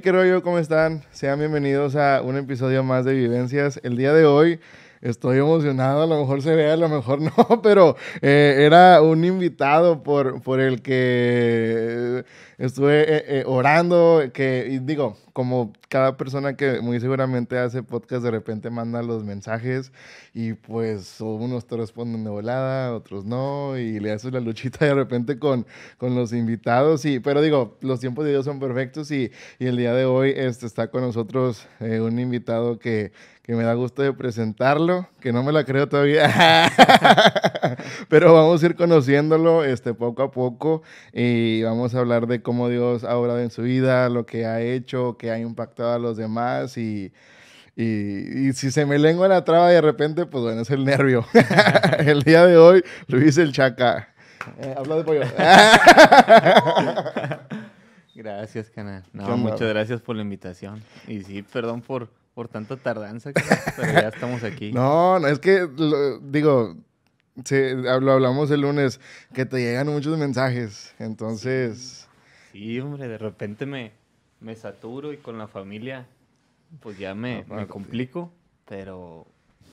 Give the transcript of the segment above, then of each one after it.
qué rollo, ¿cómo están? Sean bienvenidos a un episodio más de Vivencias. El día de hoy estoy emocionado, a lo mejor se vea, a lo mejor no, pero eh, era un invitado por, por el que eh, estuve eh, orando, que digo, como cada persona que muy seguramente hace podcast de repente manda los mensajes y pues unos te responden de volada, otros no, y le haces la luchita de repente con, con los invitados, y, pero digo, los tiempos de Dios son perfectos y, y el día de hoy este, está con nosotros un invitado que que me da gusto de presentarlo, que no me la creo todavía, pero vamos a ir conociéndolo este, poco a poco y vamos a hablar de cómo Dios ha obrado en su vida, lo que ha hecho, que ha impactado a los demás y, si se me lengua la traba de repente, pues bueno, es el nervio. el día de hoy, Luis El Chaca. Eh, habla de pollo. gracias, canal. No, muchas gracias por la invitación. Y sí, perdón por por tanta tardanza, pero ya estamos aquí. No, no, es que, digo, lo hablamos el lunes, que te llegan muchos mensajes, entonces... Sí, hombre, de repente me, me saturo y con la familia, pues ya me, me complico, pero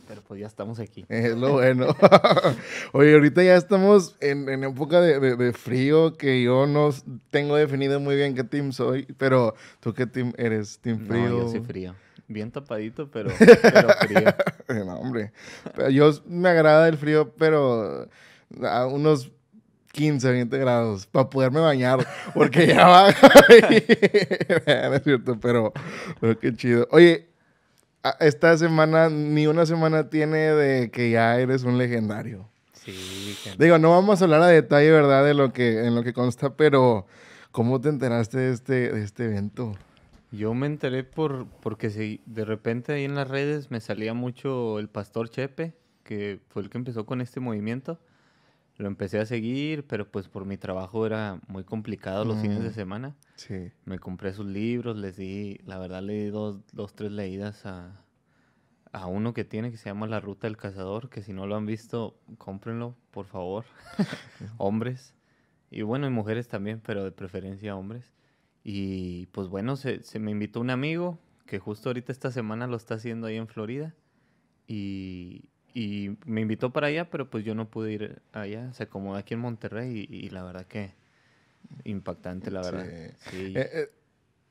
pero pues ya estamos aquí. Es lo bueno. Oye, ahorita ya estamos en, en época de, de, de, frío que yo no tengo definido muy bien qué team soy, pero tú qué team eres, team frío. No, yo soy frío. Bien tapadito, pero, frío. no, hombre. Yo me agrada el frío, pero a unos 15, 20 grados para poderme bañar, porque ya va. es cierto, pero, qué chido. Oye, esta semana, ni una semana tiene de que ya eres un legendario. Sí, Digo, no vamos a hablar a detalle, ¿verdad? De lo que, en lo que consta, pero ¿cómo te enteraste de este, de este evento? Yo me enteré por porque si de repente ahí en las redes me salía mucho el pastor Chepe, que fue el que empezó con este movimiento. Lo empecé a seguir, pero pues por mi trabajo era muy complicado los fines de mm. semana. Sí. Me compré sus libros, les di, la verdad le di dos, dos tres leídas a, a uno que tiene que se llama La Ruta del Cazador, que si no lo han visto, cómprenlo, por favor. hombres. Y bueno, y mujeres también, pero de preferencia hombres. Y pues bueno, se, me invitó un amigo que justo ahorita esta semana lo está haciendo ahí en Florida. Y, me invitó para allá, pero pues yo no pude ir allá. Se acomodó aquí en Monterrey y, la verdad que impactante, la verdad. Eh, eh,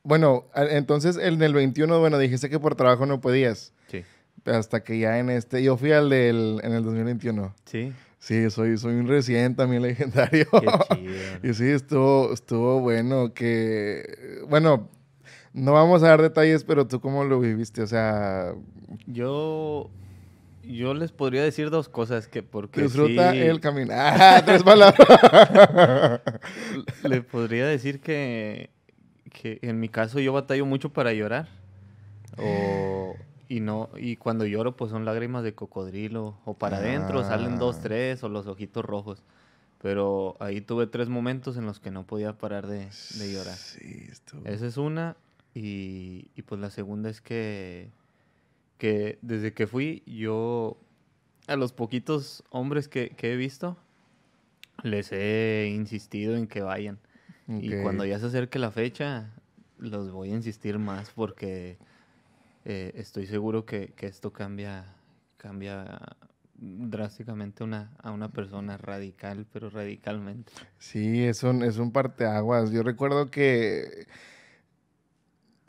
bueno, entonces en el 21, bueno, dijiste que por trabajo no podías. Sí. Hasta que ya en este, yo fui al del, en el 2021. Sí. Sí, soy, soy un recién también legendario. Qué chido. y sí, estuvo, estuvo bueno que, bueno, no vamos a dar detalles, pero tú cómo lo viviste, o sea... Yo yo les podría decir dos cosas que porque disfruta el caminar ah, tres palabras Le podría decir que, que en mi caso yo batallo mucho para llorar o, y no y cuando lloro pues son lágrimas de cocodrilo o para adentro salen dos ah. tres o los ojitos rojos pero ahí tuve tres momentos en los que no podía parar de, llorar sí, esto... esa es una y, pues la segunda es que que desde que fui yo a los poquitos hombres que, he visto les he insistido en que vayan y cuando ya se acerque la fecha los voy a insistir más porque eh, estoy seguro que, esto cambia, cambia drásticamente una, a una persona radical, pero radicalmente. Sí, es un, es un parteaguas. Yo recuerdo que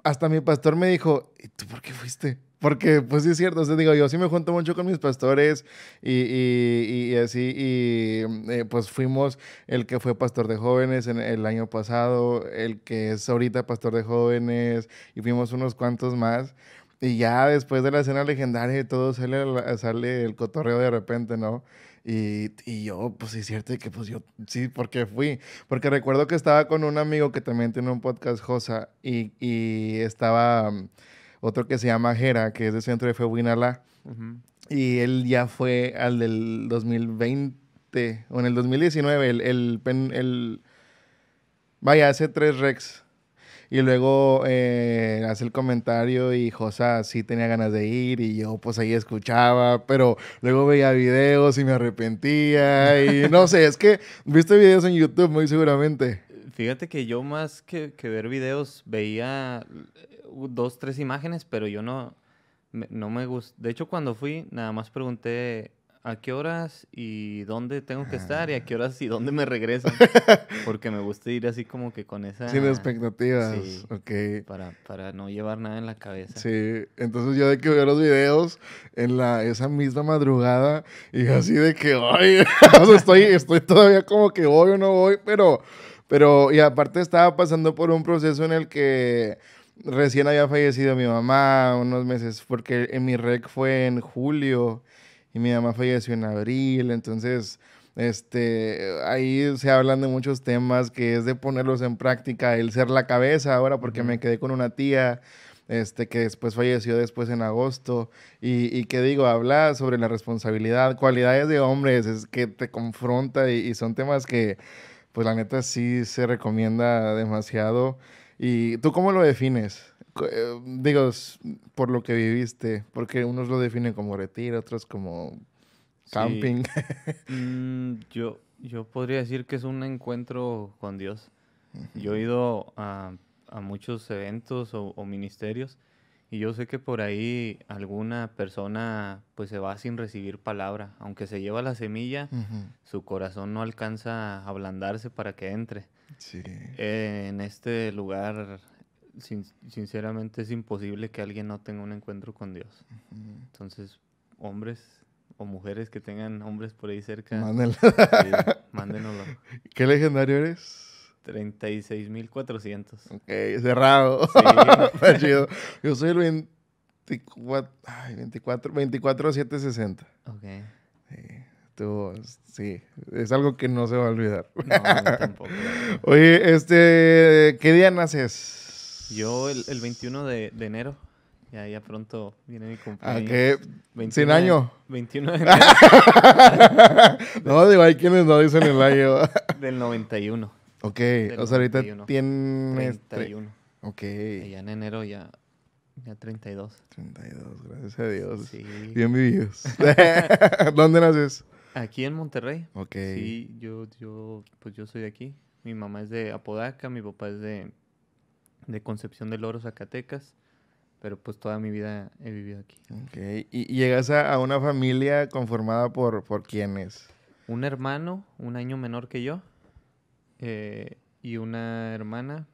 hasta mi pastor me dijo, ¿y tú por qué fuiste? Porque, pues es cierto, digo, yo sí me junto mucho con mis pastores y, así, y mm, eh, pues fuimos el que fue pastor de jóvenes en el año pasado, el que es ahorita pastor de jóvenes, y fuimos unos cuantos más. Y ya después de la escena legendaria y todo, sale, sale el cotorreo de repente, ¿no? Y, yo, pues sí, es cierto que pues yo, sí, porque fui. Porque recuerdo que estaba con un amigo que también tiene un podcast, Josa, y, estaba mm, otro que se llama Jera, que es de centro de Fewinala. Y él ya fue al del 2020, o en el 2019, el, el vaya, hace tres rex y luego eh, hace el comentario y Josa sí tenía ganas de ir y yo pues ahí escuchaba, pero luego veía videos y me arrepentía y no sé, es que viste videos en YouTube muy seguramente. Fíjate que yo más que, ver videos veía eh, dos, tres imágenes, pero yo no, no me gusta. De hecho, cuando fui, nada más pregunté a qué horas y dónde tengo que estar y a qué ah. horas y dónde me regreso. Porque me gusta ir así como que con esa... Sin expectativas, sí, ok. Para, para no llevar nada en la cabeza. Sí, entonces yo de que veo los videos en la, esa misma madrugada y así de que, ay, estoy, estoy todavía como que voy o no voy, pero... Pero, y aparte estaba pasando por un proceso en el que recién había fallecido mi mamá unos meses, porque en mi rec fue en julio y mi mamá falleció en abril, entonces este, ahí se hablan de muchos temas que es de ponerlos en práctica, el ser la cabeza ahora porque me quedé con una tía este, que después falleció después en agosto, y, y que digo, habla sobre la responsabilidad, cualidades de hombres, es que te confronta y, son temas que, pues la neta sí se recomienda demasiado. ¿Y tú cómo lo defines? Eh, digo, por lo que viviste, porque unos lo definen como retiro, otros como camping. Mm, yo, yo podría decir que es un encuentro con Dios. Yo he ido a, muchos eventos o, ministerios y yo sé que por ahí alguna persona pues se va sin recibir palabra. Aunque se lleva la semilla, su corazón no alcanza a ablandarse para que entre. Eh, en este lugar sinceramente es imposible que alguien no tenga un encuentro con Dios. Entonces, hombres o mujeres que tengan hombres por ahí cerca, mándenlo. ¿Qué legendario eres? 36,400. Ok, cerrado. Yo soy el 24, 24, Ok. Tú, sí, es algo que no se va a olvidar. No, tampoco. Oye, este, ¿qué día naces? Yo el, el 21 de, de, enero. Ya, ya pronto viene mi ah, compañero. ¿A qué? 21 ¿Sin años? 21 de enero. no, digo, hay quienes no dicen el año. del 91. Ok, o sea, ahorita 91. tienes... 31. Ok. Ya en enero ya ya 32. 32, gracias a Dios. Sí. vividos. ¿Dónde naces? Aquí en Monterrey. Ok. Sí, yo, yo, pues yo soy de aquí. Mi mamá es de Apodaca, mi papá es de de Concepción del Oro, Zacatecas. Pero pues toda mi vida he vivido aquí. Ok. ¿Y, llegas a, una familia conformada por, por quiénes? Un hermano, un año menor que yo. Eh, y una hermana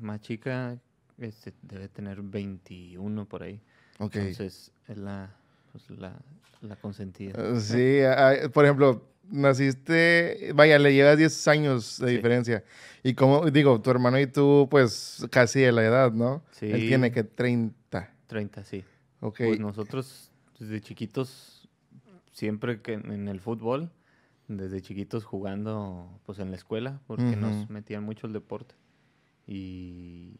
más chica, este, debe tener 21 por ahí. Ok. Entonces es la, pues, la, la consentida. Eh, sí, por ejemplo, naciste, vaya, le llevas 10 años de diferencia. Y como digo, tu hermano y tú, pues casi de la edad, ¿no? Sí. Él tiene que 30. 30, sí. Ok. Pues nosotros desde chiquitos, siempre que en el fútbol, desde chiquitos jugando pues en la escuela, porque nos metían mucho el deporte. Y,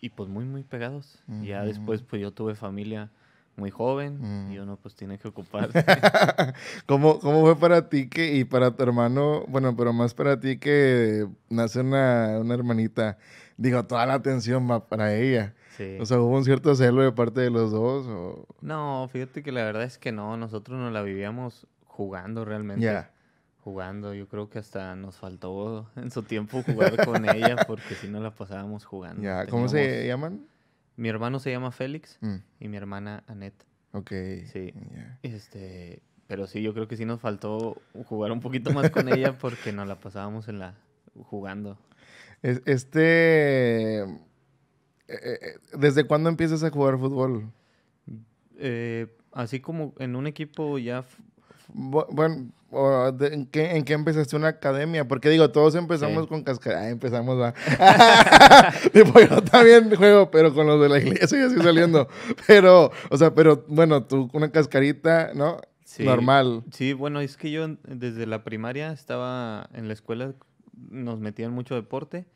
y pues muy, muy pegados. Ya después pues yo tuve familia muy joven mm. y uno pues tiene que ocuparse. ¿Cómo, ¿Cómo, fue para ti que, y para tu hermano, bueno, pero más para ti que nace una, hermanita, digo, toda la atención va para ella? O sea, ¿hubo un cierto celo de parte de los dos? O? No, fíjate que la verdad es que no, nosotros nos la vivíamos jugando realmente. ya Jugando, yo creo que hasta nos faltó en su tiempo jugar con ella porque si no la pasábamos jugando. ¿Cómo se llaman? Mi hermano se llama Félix mm. y mi hermana Annette. Ok. Sí. Este, pero sí, yo creo que sí nos faltó jugar un poquito más con ella porque nos la pasábamos en la jugando. Este, eh, eh, eh, ¿desde cuándo empiezas a jugar fútbol? así como en un equipo ya bueno, ¿en qué, empezaste una academia? Porque digo, todos empezamos con cascar... Ah, empezamos yo también juego, pero con los de la iglesia y así saliendo. pero, o sea, pero bueno, tú una cascarita, ¿no? Sí. Normal. Sí, bueno, es que yo desde la primaria estaba en la escuela, nos metían mucho deporte,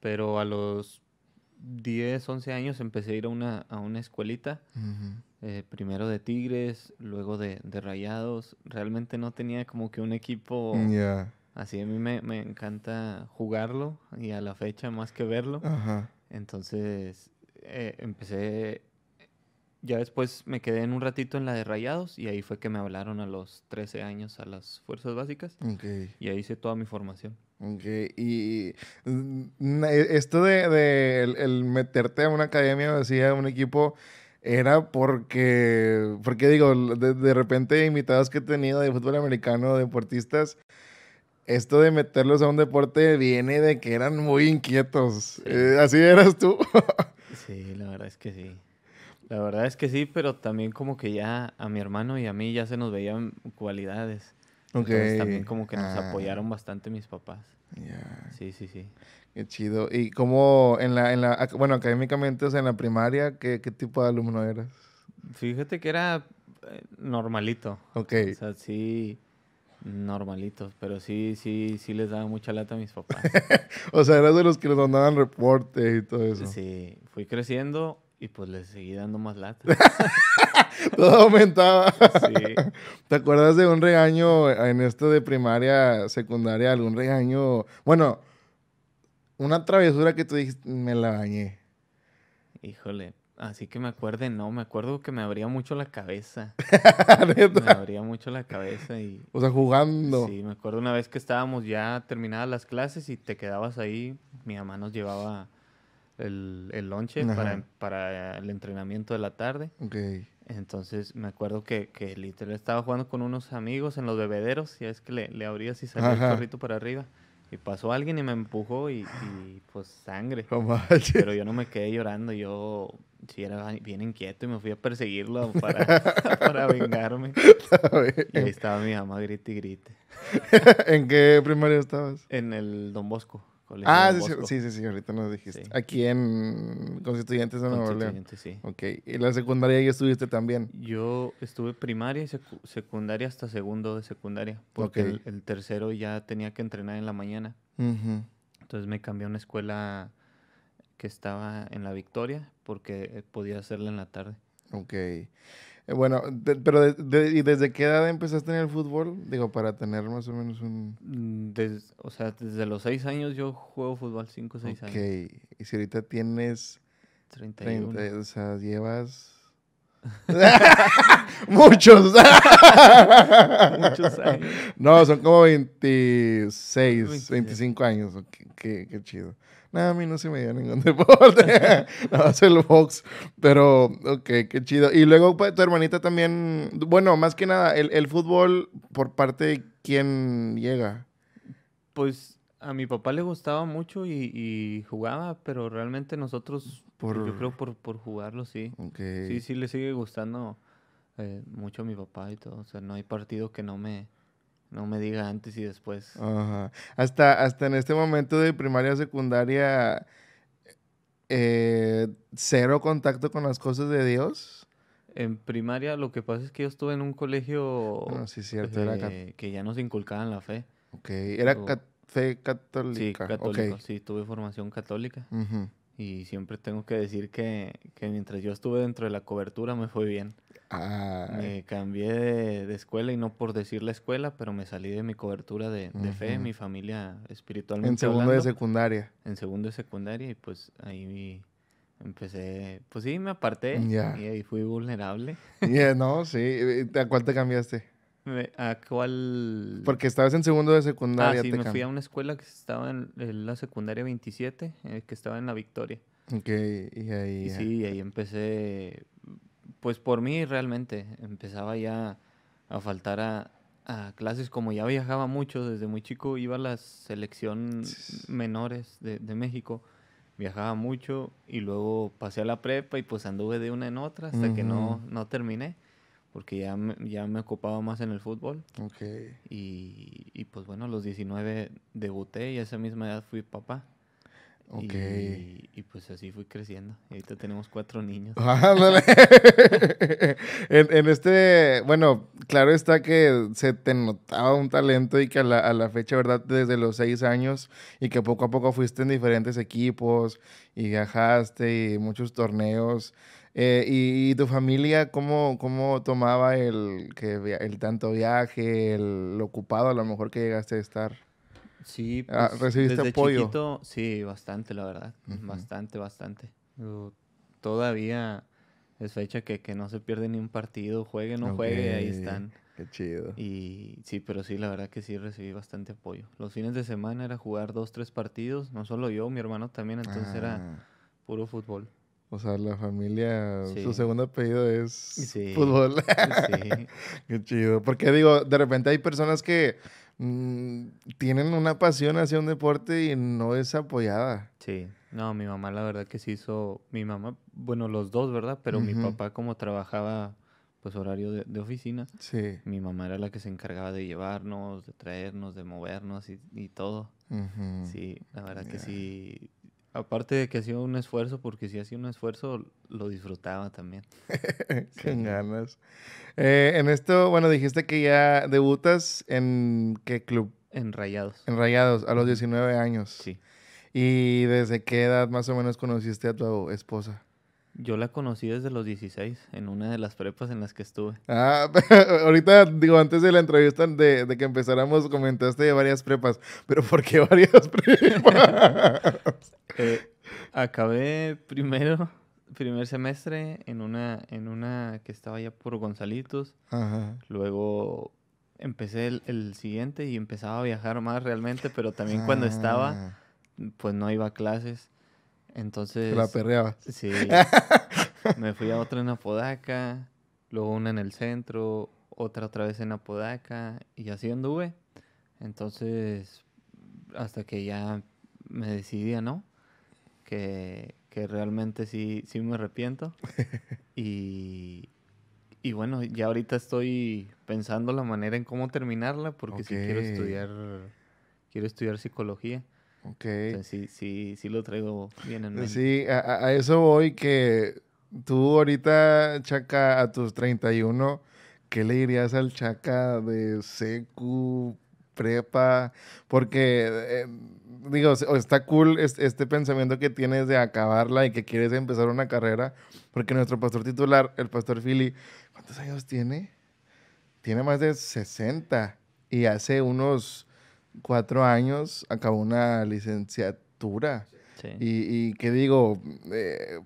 pero a los 10, 11 años empecé a ir a una, a una escuelita. Eh, primero de Tigres, luego de, Rayados. Realmente no tenía como que un equipo... Mm, así a mí me, encanta jugarlo y a la fecha más que verlo. Entonces eh, empecé, ya después me quedé en un ratito en la de Rayados y ahí fue que me hablaron a los 13 años a las fuerzas básicas. Y ahí hice toda mi formación. Y mm, esto de, el, meterte a una academia, a un equipo era porque, porque digo, de, repente invitados que he tenido de fútbol americano, deportistas, esto de meterlos a un deporte viene de que eran muy inquietos. Eh, ¿Así eras tú? sí, la verdad es que sí. La verdad es que sí, pero también como que ya a mi hermano y a mí ya se nos veían cualidades. aunque Entonces también como que nos ah. apoyaron bastante mis papás. Sí, sí, sí. Qué chido. ¿Y cómo en la, bueno, académicamente, o sea, en la primaria, ¿qué, qué tipo de alumno eras? Fíjate que era eh, normalito. Ok. O sea, sí, normalito. pero sí, sí, sí les daba mucha lata a mis papás. o sea, eras de los que les mandaban reportes y todo eso. Sí, fui creciendo y pues les seguí dando más lata. todo aumentaba. Sí. ¿Te acuerdas de un regaño en esto de primaria, secundaria, algún regaño? Bueno, una travesura que tú dijiste, me la bañé. Híjole, así que me acuerde, no, me acuerdo que me abría mucho la cabeza. me abría mucho la cabeza y... O sea, jugando. Sí, me acuerdo una vez que estábamos ya terminadas las clases y te quedabas ahí, mi mamá nos llevaba el, el lonche para, el entrenamiento de la tarde. Entonces me acuerdo que, que literal estaba jugando con unos amigos en los bebederos y es que le, le abrías y salía el carrito para arriba. Y pasó alguien y me empujó y, pues sangre. Pero yo no me quedé llorando, yo sí era bien inquieto y me fui a perseguirlo para, para vengarme. Y ahí estaba mi mamá grite y grite. ¿En qué primaria estabas? En el Don Bosco ah, sí, sí, sí, ahorita nos dijiste. Aquí en Constituyentes de Nuevo León. sí. Ok, ¿y la secundaria ya estuviste también? Yo estuve primaria y secundaria hasta segundo de secundaria, porque el, tercero ya tenía que entrenar en la mañana. Entonces me cambié a una escuela que estaba en la Victoria, porque eh, podía hacerla en la tarde. Ok. Eh, bueno, pero ¿y desde qué edad empezaste en el fútbol? Digo, para tener más o menos un... Mm, o sea, desde los 6 años yo juego fútbol, 5 seis okay. años. Ok, y si ahorita tienes... 31. 30, o sea, llevas... Muchos. Muchos años. No, son como 26, 25 años. qué, qué chido. Nada, a mí no se me dio ningún deporte. Nada más el box. Pero, ok, qué chido. Y luego pues, tu hermanita también. Bueno, más que nada, el, fútbol, por parte de quién llega. Pues a mi papá le gustaba mucho y, jugaba, pero realmente nosotros, por... Pues, yo creo por, por jugarlo, sí. Sí, sí le sigue gustando eh, mucho a mi papá y todo. O sea, no hay partido que no me, no me diga antes y después. Ajá. Hasta, hasta en este momento de primaria secundaria, eh, cero contacto con las cosas de Dios. En primaria lo que pasa es que yo estuve en un colegio cierto, eh, que ya nos inculcaban la fe. Ok, era fe católica. Sí, católica. sí, tuve formación católica. Ajá. Y siempre tengo que decir que, mientras yo estuve dentro de la cobertura me fue bien. Ah. Me cambié de, escuela y no por decir la escuela, pero me salí de mi cobertura de, de fe, mi familia espiritualmente. En segundo de secundaria. En segundo de secundaria y pues ahí empecé, pues sí, me aparté y ahí fui vulnerable. y no, sí. ¿A cuál te cambiaste? ¿A cuál? Porque estabas en segundo de secundaria. Ah, me fui a una escuela que estaba en, la secundaria 27, eh, que estaba en La Victoria. Ok, y ahí... Y sí, ahí empecé, pues por mí realmente, empezaba ya a faltar a, clases, como ya viajaba mucho, desde muy chico iba a la selección menores de, México, viajaba mucho y luego pasé a la prepa y pues anduve de una en otra hasta que no, no terminé porque ya, ya me ocupaba más en el fútbol. Y, pues bueno, a los 19 debuté y a esa misma edad fui papá. Y, pues así fui creciendo. Y ahorita tenemos cuatro niños. en, en, este, bueno, claro está que se te notaba un talento y que a la, a la, fecha, ¿verdad? Desde los seis años y que poco a poco fuiste en diferentes equipos y viajaste y muchos torneos. Eh, y, tu familia cómo, cómo tomaba el, que, el tanto viaje, el, lo ocupado a lo mejor que llegaste a estar? Sí, ah, pues, ¿recibiste apoyo? sí, bastante, la verdad. Bastante, bastante. todavía es fecha que, no se pierde ni un partido, juegue, no juegue, ahí están. Qué chido. Y sí, pero sí, la verdad que sí recibí bastante apoyo. Los fines de semana era jugar dos, tres partidos, no solo yo, mi hermano también, entonces era ah. puro fútbol. O sea, la familia, su segundo apellido es fútbol. sí. Qué chido. Porque digo, de repente hay personas que mm, tienen una pasión hacia un deporte y no es apoyada. Sí. No, mi mamá la verdad que sí hizo, mi mamá, bueno, los dos, ¿verdad? Pero mi papá como trabajaba pues horario de, oficina, sí. mi mamá era la que se encargaba de llevarnos, de traernos, de movernos y, todo. Sí, la verdad que sí Aparte de que hacía un esfuerzo, porque si hacía un esfuerzo, lo disfrutaba también. Qué ganas. Eh, en esto, bueno, dijiste que ya debutas en qué club? En Rayados. En Rayados, a los 19 años. Sí. ¿Y desde qué edad más o menos conociste a tu esposa? Yo la conocí desde los 16, en una de las prepas en las que estuve. Ah, ahorita, digo, antes de la entrevista, de, que empezáramos, comentaste de varias prepas. ¿Pero por qué varias prepas? Eh, acabé primero, primer semestre en una, en una que estaba ya por Gonzalitos. Luego empecé el, siguiente y empezaba a viajar más realmente, pero también cuando ah. estaba, pues no iba a clases. Entonces. la perreaba. Sí me fui a otra en Apodaca, luego una en el centro, otra otra vez en Apodaca y así anduve. Entonces, hasta que ya me decidí, ¿no? Que, realmente sí, sí me arrepiento. y, bueno, ya ahorita estoy pensando la manera en cómo terminarla porque si sí quiero estudiar, quiero estudiar psicología. Okay. sí, sí, sí lo traigo bien en mente. Sí, a eso voy que Tú ahorita, Chaca, a tus 31, ¿qué le dirías al Chaca de secu, prepa? Porque, eh, digo, está cool este pensamiento que tienes de acabarla y que quieres empezar una carrera, porque nuestro pastor titular, el pastor Philly, ¿cuántos años tiene? Tiene más de 60 y hace unos cuatro años acabó una licenciatura. Y, y, que digo, eh,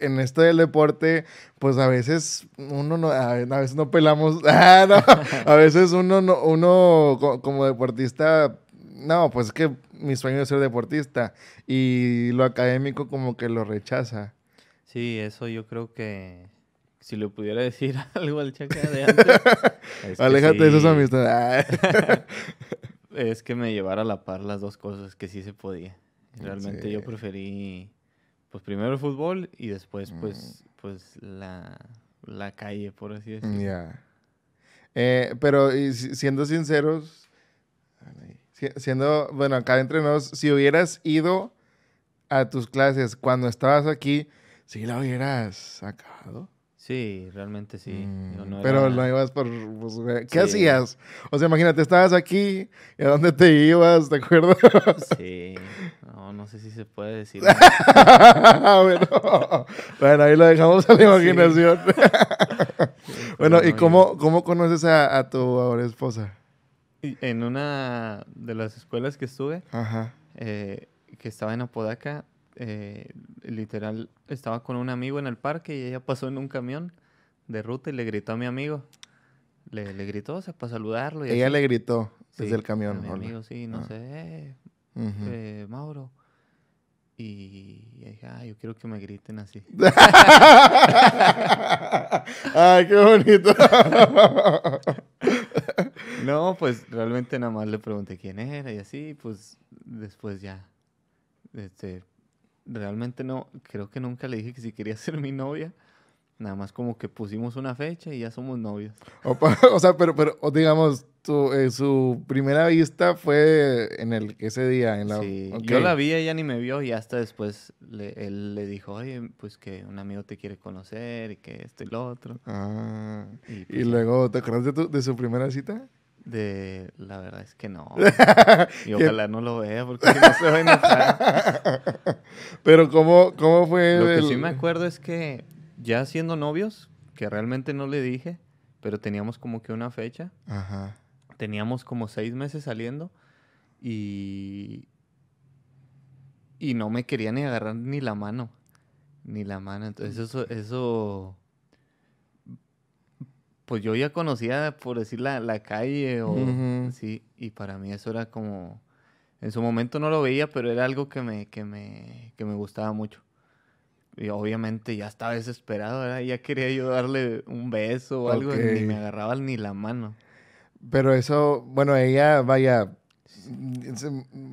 en esto del deporte, pues a veces uno no, a veces no pelamos, ah, a veces uno, uno como deportista, no, pues es que mi sueño es ser deportista y lo académico como que lo rechaza. Sí, eso yo creo que si le pudiera decir algo al chaca de antes. Aléjate de esos amistades. Ah. es que me llevara a la par las dos cosas, que sí se podía. Realmente yo preferí pues primero el fútbol y después mm. pues, pues la, calle, por así decirlo. Ya. Eh, pero siendo sinceros, siendo, bueno, acá entre nos, si hubieras ido a tus clases cuando estabas aquí, si la hubieras acabado. Sí, realmente sí. Mm, pero no ibas por... Pues, ¿Qué hacías? O sea, imagínate, estabas aquí, ¿y a dónde te ibas? ¿Te acuerdas? Sí. No, no sé si se puede decir. bueno, ahí lo dejamos a la imaginación. bueno, ¿y cómo, cómo conoces a, tu ahora esposa? En una de las escuelas que estuve, eh, que estaba en Apodaca, eh, literal, estaba con un amigo en el parque y ella pasó en un camión de ruta y le gritó a mi amigo. Le, gritó, o sea, para saludarlo. Y ella le gritó desde el camión. mi amigo, sí, no ah. sé, eh, Mauro. Y, y dije, ah, yo quiero que me griten así. ¡Ay, qué bonito! no, pues realmente nada más le pregunté quién era y así, pues después ya este, realmente no, creo que nunca le dije que si quería ser mi novia. Nada más como que pusimos una fecha y ya somos novios. o sea, pero, pero digamos, tu, eh, su primera vista fue en el, ese día. En sí, yo la vi, ella ni me vio y hasta después él le dijo, oye, pues que un amigo te quiere conocer y que esto y lo otro. Ah, y, pues, luego, ¿te acuerdas de, tu, de su primera cita? De la verdad es que no. Y ojalá no lo vea porque no se va a enojar. Pero ¿cómo, cómo fue? Lo que sí me acuerdo es que ya siendo novios, que realmente no le dije, pero teníamos como que una fecha. Ajá. Teníamos como seis meses saliendo y... Y no me quería ni agarrar ni la mano. Ni la mano. Entonces eso pues yo ya conocía, por decir, la, la calle o sí, y para mí eso era como, en su momento no lo veía, pero era algo que me, que me, que me gustaba mucho. Y obviamente ya estaba desesperado, ¿verdad? ya quería yo darle un beso o algo, y ni me agarraba ni la mano. Pero eso, bueno, ella, vaya,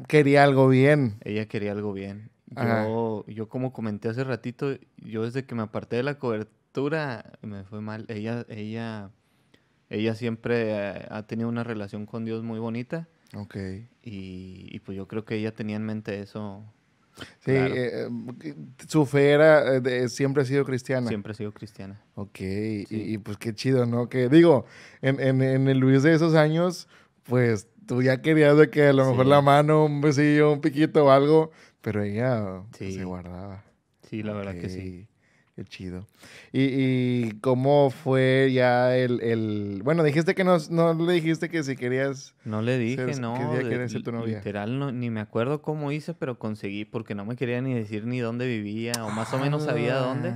quería algo bien. Ella quería algo bien. Yo, yo, como comenté hace ratito, yo desde que me aparté de la cobertura, me fue mal. Ella, ella, ella siempre eh, ha tenido una relación con Dios muy bonita. Ok. Y, y, pues yo creo que ella tenía en mente eso. Sí, eh, eh, su fe era, siempre ha sido cristiana. Siempre ha sido cristiana. Ok, y, pues qué chido, ¿no? Que digo, en, en, en el Luis de esos años, pues tú ya querías de que a lo mejor la mano, un besillo, un piquito o algo, pero ella se guardaba. Sí, la verdad que sí. Qué chido. ¿Y, cómo fue ya el, Bueno, dijiste que no, no, le dijiste que si querías... No le dije, no. Literal, ni me acuerdo cómo hice, pero conseguí porque no me quería ni decir ni dónde vivía o más o menos sabía ah. dónde.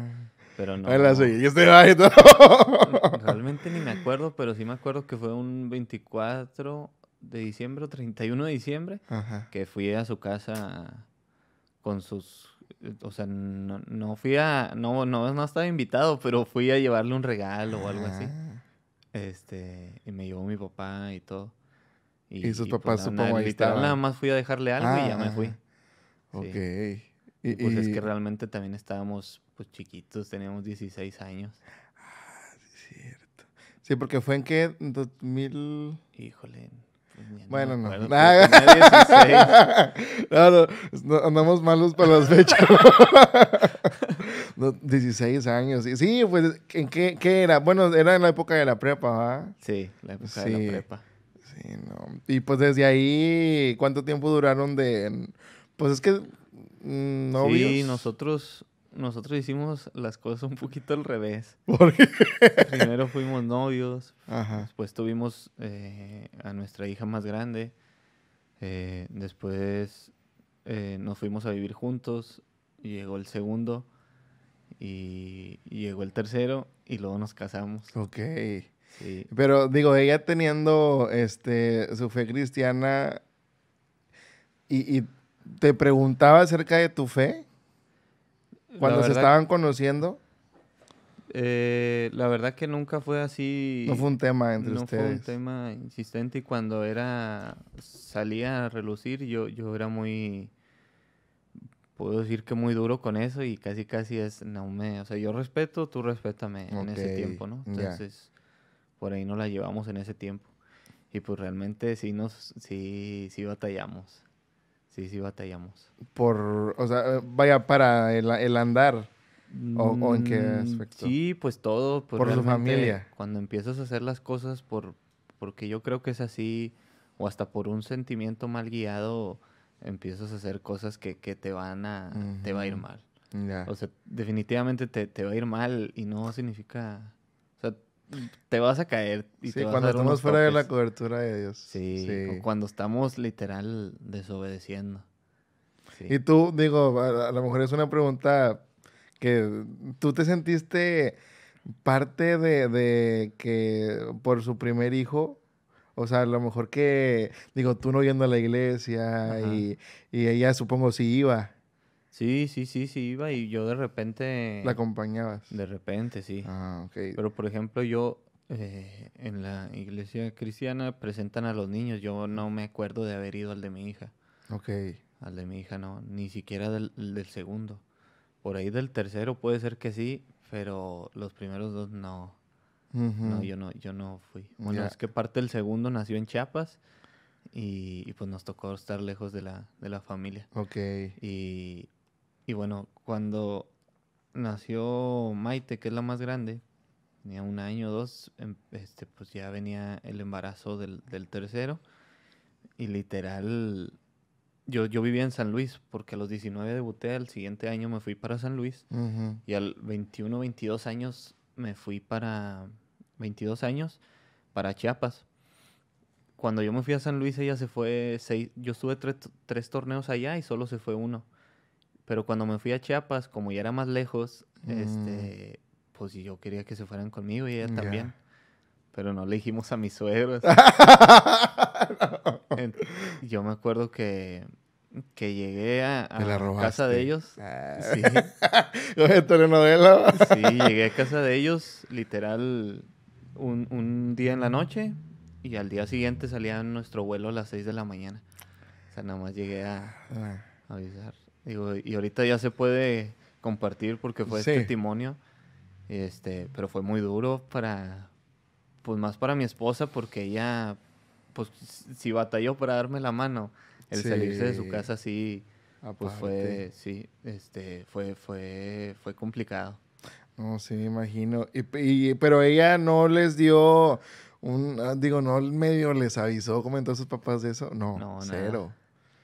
Pero no. Realmente ni me acuerdo, pero sí me acuerdo que fue un 24 de diciembre, 31 de diciembre, que fui a su casa con sus o sea, no, fui a, no, no, no, estaba invitado, pero fui a llevarle un regalo o algo así. Ah. Este, y me llevó mi papá y todo. Y, sus pues, papás supongo ahí nada más fui a dejarle algo y ya me ah, fui. Ok. pues es que realmente también estábamos pues chiquitos, teníamos 16 años. Ah, sí, es cierto. Sí, porque fue en qué, 2000... Híjole, bueno, no. Pues, no, pues, no, andamos malos para las fechas. 16 años. Sí, pues, ¿en qué, qué, era? Bueno, era en la época de la prepa, ¿verdad? Sí, la época de la prepa. Sí, no. Y pues desde ahí, ¿cuánto tiempo duraron de...? Pues es que... Mm, novios? Sí, nosotros nosotros hicimos las cosas un poquito al revés. Primero fuimos novios, Ajá. después tuvimos eh, a nuestra hija más grande, eh, después eh, nos fuimos a vivir juntos, llegó el segundo y, llegó el tercero y luego nos casamos. Ok. Pero digo, ella teniendo este, su fe cristiana y te preguntaba acerca de tu fe cuando se estaban conociendo? Eh, la verdad que nunca fue así. No fue un tema entre ustedes. No fue un tema insistente y cuando era salía a relucir yo yo era muy puedo decir que muy duro con eso y casi casi es no me, o sea, yo respeto, tú respétame en ese tiempo, ¿no? Entonces por ahí no la llevamos en ese tiempo. Y pues realmente sí nos sí sí batallamos. Sí, sí, batallamos. Por, o sea, vaya, para el, andar. O, en qué mm, aspecto? Sí, pues todo. Pues por su familia. Cuando empiezas a hacer las cosas por, porque yo creo que es así, o hasta por un sentimiento mal guiado, empiezas a hacer cosas que, te van a, te va a ir mal. O sea, definitivamente te, te va a ir mal y no significa te vas a caer. Y sí, cuando estamos fuera de la cobertura de Dios. Sí, cuando estamos literal desobedeciendo. Y tú, digo, a, lo mejor es una pregunta que tú te sentiste parte de, que por su primer hijo o sea, a lo mejor que, digo, tú no yendo a la iglesia y, ella supongo si iba. Sí, sí, sí, sí iba y yo de repente... ¿La acompañabas? De repente, sí. Ah, ok. Pero por ejemplo, yo eh, en la iglesia cristiana presentan a los niños. Yo no me acuerdo de haber ido al de mi hija. Ok. Al de mi hija no, ni siquiera del, del segundo. Por ahí del tercero puede ser que sí, pero los primeros dos no. No, yo no, yo no fui. Bueno, es que parte del segundo nació en Chiapas y, pues nos tocó estar lejos de la, de la familia. Ok. Y y bueno, cuando nació Maite, que es la más grande, tenía un año o dos, em, este, pues ya venía el embarazo del, tercero. Y literal, yo, yo, vivía en San Luis, porque a los 19 debuté, al siguiente año me fui para San Luis. Y al 21, 22 años me fui para... 22 años, para Chiapas. Cuando yo me fui a San Luis, ella se fue seis, yo estuve tres, tres torneos allá y solo se fue uno. Pero cuando me fui a Chiapas, como ya era más lejos, mm. este, pues yo quería que se fueran conmigo y ella también. Pero no le dijimos a mis suegros. Yo me acuerdo que, que llegué a, la casa de ellos. Ah. Sí. sí, llegué a casa de ellos literal un, día en la noche y al día siguiente salía nuestro vuelo a las 6 de la mañana. O sea, nada más llegué a ah. avisar. Digo, y ahorita ya se puede compartir porque fue testimonio. Este, pero fue muy duro para, pues más para mi esposa porque ella, pues si batalló para darme la mano, el salirse de su casa sí, pues fue, sí, este, fue, fue, fue complicado. No, sí, me imagino. Y, pero ella no les dio un, ah, digo, no medio les avisó, comentó a sus papás de eso. No, no cero.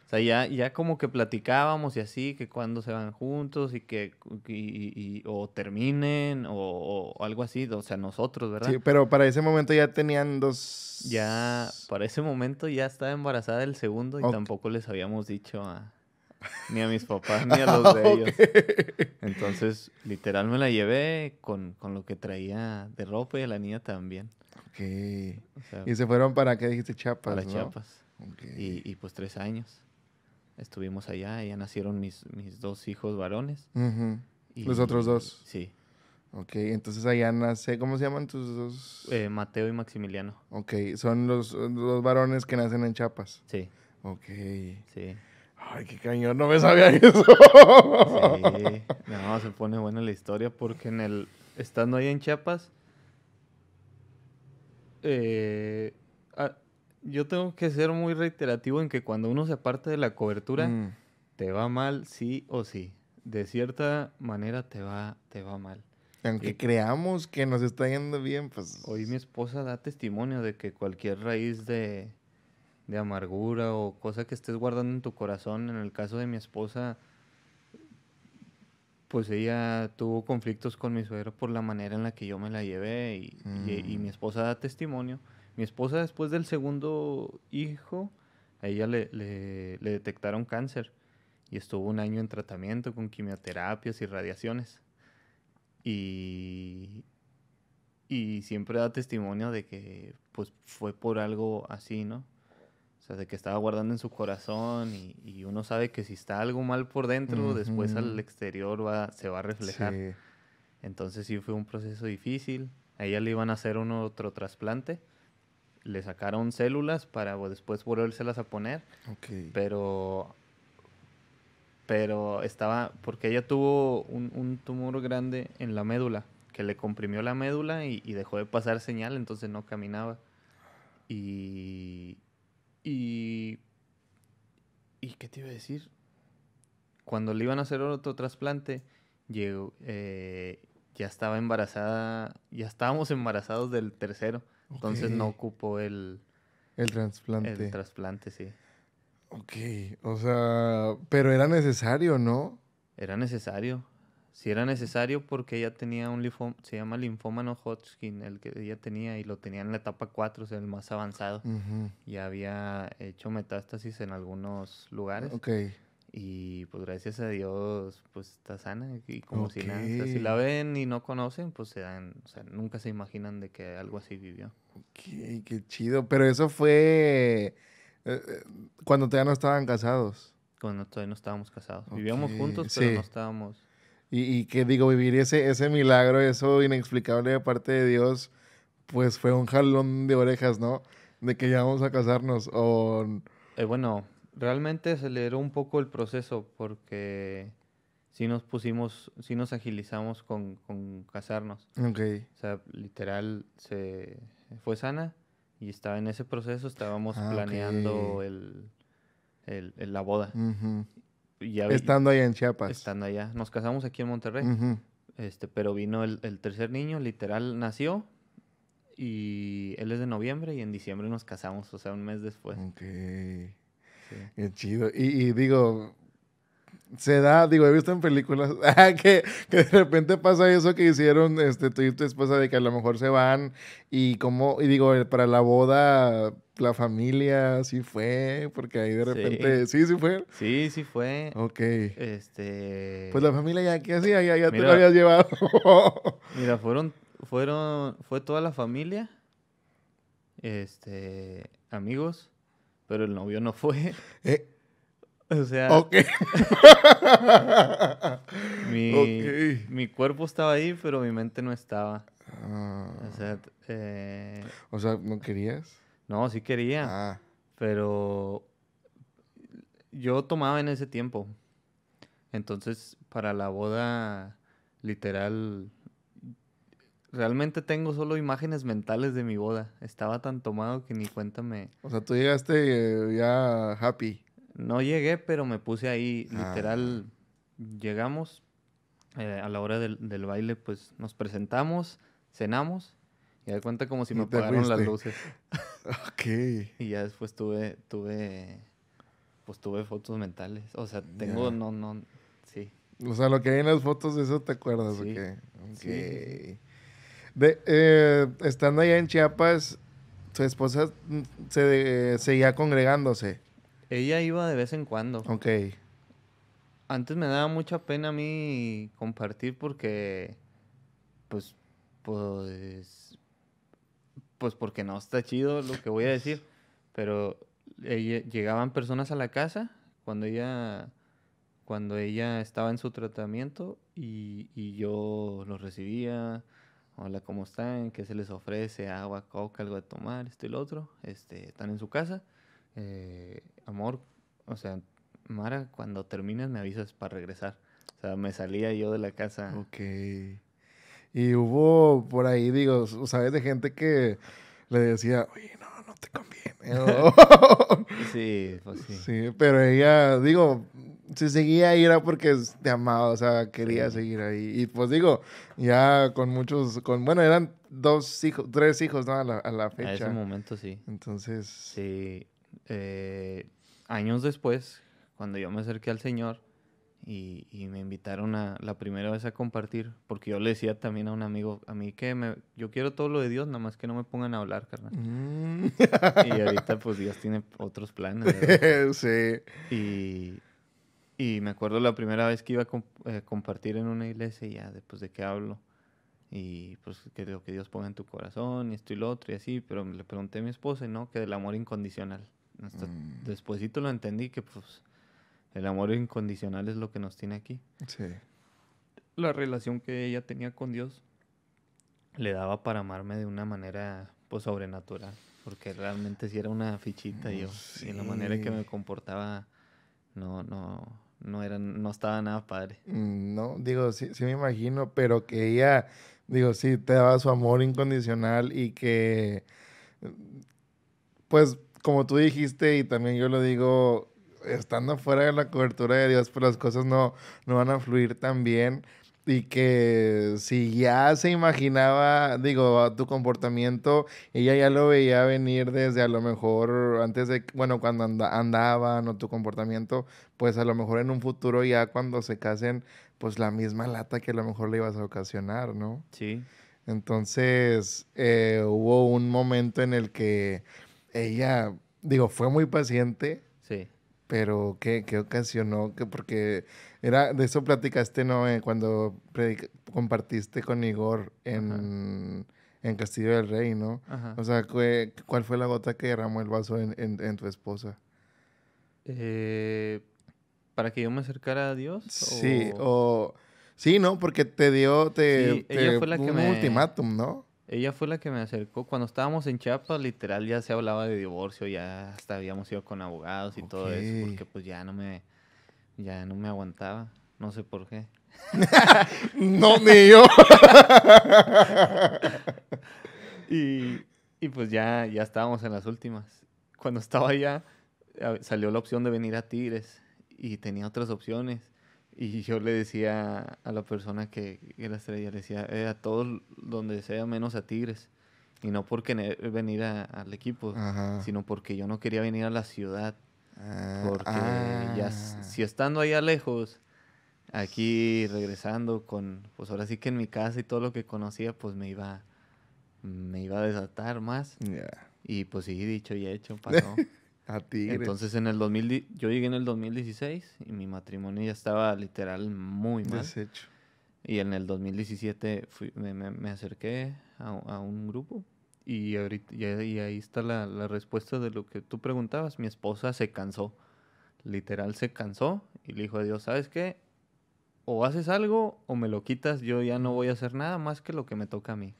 O sea, ya, ya como que platicábamos y así, que cuando se van juntos y que y, o terminen o, algo así, o sea, nosotros, ¿verdad? Sí, pero para ese momento ya tenían dos... Ya, para ese momento ya estaba embarazada el segundo y tampoco les habíamos dicho a, ni a mis papás ni a ah, los de ellos. Entonces, literal me la llevé con, lo que traía de ropa y a la niña también. Ok. y se fueron para, ¿qué dijiste? Chiapas, Para ¿no? Chiapas. Y, y pues tres años. Estuvimos allá, ya nacieron mis, mis dos hijos varones. Los otros dos. sí. Ok, entonces allá nace, ¿cómo se llaman tus dos? Eh, Mateo y Maximiliano. Ok, son los dos varones que nacen en Chiapas. Sí. Ok. Sí. Ay, qué cañón, no me sabía eso. Sí. No, se pone buena la historia porque en el, estando ahí en Chiapas, eh, yo tengo que ser muy reiterativo en que cuando uno se aparta de la cobertura, mm. te va mal sí o sí. De cierta manera te va, te va mal. Aunque creamos que nos está yendo bien, pues... Hoy mi esposa da testimonio de que cualquier raíz de, amargura o cosa que estés guardando en tu corazón, en el caso de mi esposa, pues ella tuvo conflictos con mi suegro por la manera en la que yo me la llevé y mm. mi esposa da testimonio mi esposa después del segundo hijo, a ella le, detectaron cáncer y estuvo un año en tratamiento con quimioterapias y radiaciones. Y, siempre da testimonio de que pues fue por algo así, ¿no? O sea, de que estaba guardando en su corazón y, uno sabe que si está algo mal por dentro, después al exterior se va a reflejar. Entonces sí fue un proceso difícil. A ella le iban a hacer un otro trasplante le sacaron células para después volvérselas a poner. Pero pero estaba, porque ella tuvo un, tumor grande en la médula, que le comprimió la médula y, dejó de pasar señal, entonces no caminaba. Y, y, qué te iba a decir? Cuando le iban a hacer otro trasplante, llegó, eh, ya estaba embarazada, ya estábamos embarazados del tercero. Entonces no ocupó el... El trasplante. El trasplante, sí. Ok, o sea, pero era necesario, ¿no? Era necesario. Sí era necesario porque ella tenía un linfoma, se llama linfómano no Hodgkin, el que ella tenía y lo tenía en la etapa 4, o sea, el más avanzado. Y había hecho metástasis en algunos lugares. Ok. Y pues gracias a Dios, pues está sana y como si si la ven y no conocen, pues se dan, o sea, nunca se imaginan de que algo así vivió. Ok, qué chido. Pero eso fue eh, eh, cuando todavía no estaban casados. Cuando todavía no estábamos casados. Vivíamos juntos, pero no estábamos. Y, y, que digo, vivir ese, ese milagro, eso inexplicable de parte de Dios, pues fue un jalón de orejas, ¿no? De que ya vamos a casarnos. O... Eh, bueno, realmente aceleró un poco el proceso porque sí nos pusimos, sí nos agilizamos con, casarnos. Ok. O sea, literal, se fue sana y estaba en ese proceso, estábamos ah, planeando la boda. estando allá en Chiapas. Estando allá. Nos casamos aquí en Monterrey. este, pero vino el, tercer niño, literal, nació y él es de noviembre y en diciembre nos casamos, o sea, un mes después. Okay. Qué chido. Y, digo, se da, digo, he visto en películas ah, que, de repente pasa eso que hicieron este, y tu esposa, de que a lo mejor se van y como, y digo, eh, para la boda, la familia sí fue, porque ahí de repente, sí, sí, fue. Sí, sí fue. Ok. Este pues la familia ya, ¿qué hacía? Ya, te lo habías llevado. mira, fueron, fueron, fue toda la familia, este, amigos pero el novio no fue. ¿Eh? O sea. mi, mi, cuerpo estaba ahí, pero mi mente no estaba. Ah. O, sea, eh, o sea, ¿no querías? No, sí quería. Ah. Pero yo tomaba en ese tiempo. Entonces, para la boda, literal, Realmente tengo solo imágenes mentales de mi boda. Estaba tan tomado que ni cuéntame O sea, tú llegaste ya happy. No llegué, pero me puse ahí, ah. literal, llegamos eh, a la hora del, baile, pues nos presentamos, cenamos y da cuenta como si me apagaron las luces. ok. Y ya después tuve, tuve, pues tuve fotos mentales. O sea, tengo, no, no, sí. O sea, lo que hay en las fotos, eso te acuerdas, sí. Ok, eh, estando allá en Chiapas, su esposa mm, se, eh, seguía congregándose. Ella iba de vez en cuando. Ok. Antes me daba mucha pena a mí compartir porque, pues, pues, pues porque no está chido lo que voy a decir, pero llegaban personas a la casa cuando ella cuando ella estaba en su tratamiento y, y yo los recibía, hola, ¿cómo están? ¿Qué se les ofrece? Agua, coca, algo de tomar, esto y lo otro. Este, están en su casa. Eh, amor, o sea, Mara, cuando terminas me avisas para regresar. O sea, me salía yo de la casa. Ok. Y hubo por ahí, digo, ¿sabes de gente que le decía, oye, no, no te conviene? sí, pues sí. Sí, pero ella, digo, si seguía ahí era porque te amaba, o sea, quería seguir ahí. Y pues digo, ya con muchos, con, bueno, eran dos hijos, tres hijos, ¿no? A la, a fecha. A ese momento sí. Entonces. Sí. Eh, años después, cuando yo me acerqué al Señor y, me invitaron a la primera vez a compartir, porque yo le decía también a un amigo, a mí que yo quiero todo lo de Dios, nada más que no me pongan a hablar, carnal. Mm. y ahorita pues Dios tiene otros planes. sí. Y, y me acuerdo la primera vez que iba a eh, compartir en una iglesia y ya después de qué hablo. Y pues que que Dios ponga en tu corazón y esto y lo otro y así. Pero le pregunté a mi esposa no, que del amor incondicional. Hasta mm. despuésito lo entendí que pues el amor incondicional es lo que nos tiene aquí. Sí. La relación que ella tenía con Dios le daba para amarme de una manera pues sobrenatural. Porque realmente sí era una fichita yo. Y la manera en que me comportaba no, no, no, no estaba nada padre. Mm, no, digo, sí, sí me imagino, pero que ella, digo, sí, te daba su amor incondicional y que, pues, como tú dijiste y también yo lo digo, estando fuera de la cobertura de Dios, pues las cosas no, no van a fluir tan bien y que si ya se imaginaba, digo, tu comportamiento, ella ya lo veía venir desde a lo mejor antes de, bueno, cuando andaban o tu comportamiento, pues a lo mejor en un futuro ya cuando se casen, pues la misma lata que a lo mejor le ibas a ocasionar, ¿no? Sí. Entonces eh, hubo un momento en el que ella, digo, fue muy paciente. Sí. Pero ¿qué, ocasionó? Que porque era, de eso platicaste, ¿no? Eh, cuando compartiste con Igor en, Castillo del Rey, ¿no? O sea, ¿cuál fue la gota que derramó el vaso en, tu esposa? Eh, ¿Para que yo me acercara a Dios? Sí, o... Sí, ¿no? Porque te dio te, un ultimátum, ¿no? Ella fue la que me acercó. Cuando estábamos en Chiapas, literal, ya se hablaba de divorcio, ya hasta habíamos ido con abogados y todo eso, porque pues ya no me ya no me aguantaba, no sé por qué. no, ni yo. y, pues ya, ya estábamos en las últimas. Cuando estaba allá, salió la opción de venir a Tigres y tenía otras opciones. Y yo le decía a la persona que, era estrella, le decía, eh, a todos donde sea menos a Tigres. Y no porque venir al equipo, sino porque yo no quería venir a la ciudad Ah, porque ya ah. si estando allá lejos, aquí regresando con, pues ahora sí que en mi casa y todo lo que conocía, pues me iba, me iba a desatar más. Y pues sí, dicho y hecho, pasó. a ti. Entonces en el 2000, yo llegué en el 2016 y mi matrimonio ya estaba literal muy mal. Deshecho. Y en el 2017 me, me, me acerqué a, a un grupo y, ahorita, y ahí está la, respuesta de lo que tú preguntabas. Mi esposa se cansó. Literal se cansó y le dijo a Dios, ¿sabes qué? O haces algo o me lo quitas, yo ya no voy a hacer nada más que lo que me toca a mí.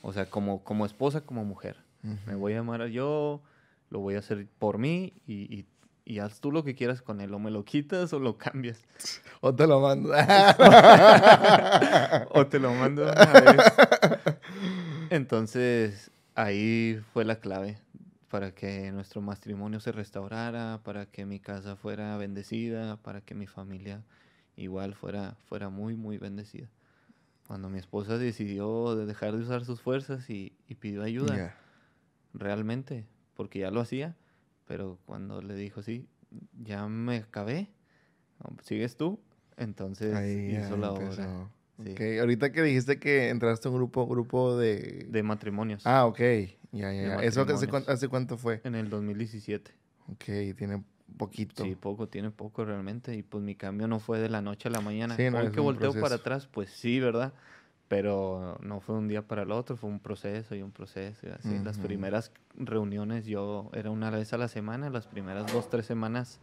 O sea, como, como esposa, como mujer. Me voy a amar a yo, lo voy a hacer por mí y, haz tú lo que quieras con él. O me lo quitas o lo cambias. O te lo mando. o te lo mando Entonces, ahí fue la clave para que nuestro matrimonio se restaurara, para que mi casa fuera bendecida, para que mi familia igual fuera, fuera muy, muy bendecida. Cuando mi esposa decidió de dejar de usar sus fuerzas y, pidió ayuda, realmente, porque ya lo hacía, pero cuando le dijo, sí, ya me acabé, um, sigues tú, entonces hizo la obra. Sí. Ahorita que dijiste que entraste a un grupo, grupo de... De matrimonios. Ah, ok. Ya, ya, ¿Eso hace, hace, cuánto fue? En el 2017. Ok, tiene poquito. Sí, poco, tiene poco realmente. Y pues mi cambio no fue de la noche a la mañana. Sí, no, volteo para atrás, pues sí, ¿verdad? Pero no fue un día para el otro, fue un proceso y un proceso. Las primeras reuniones yo era una vez a la semana, las primeras dos, tres semanas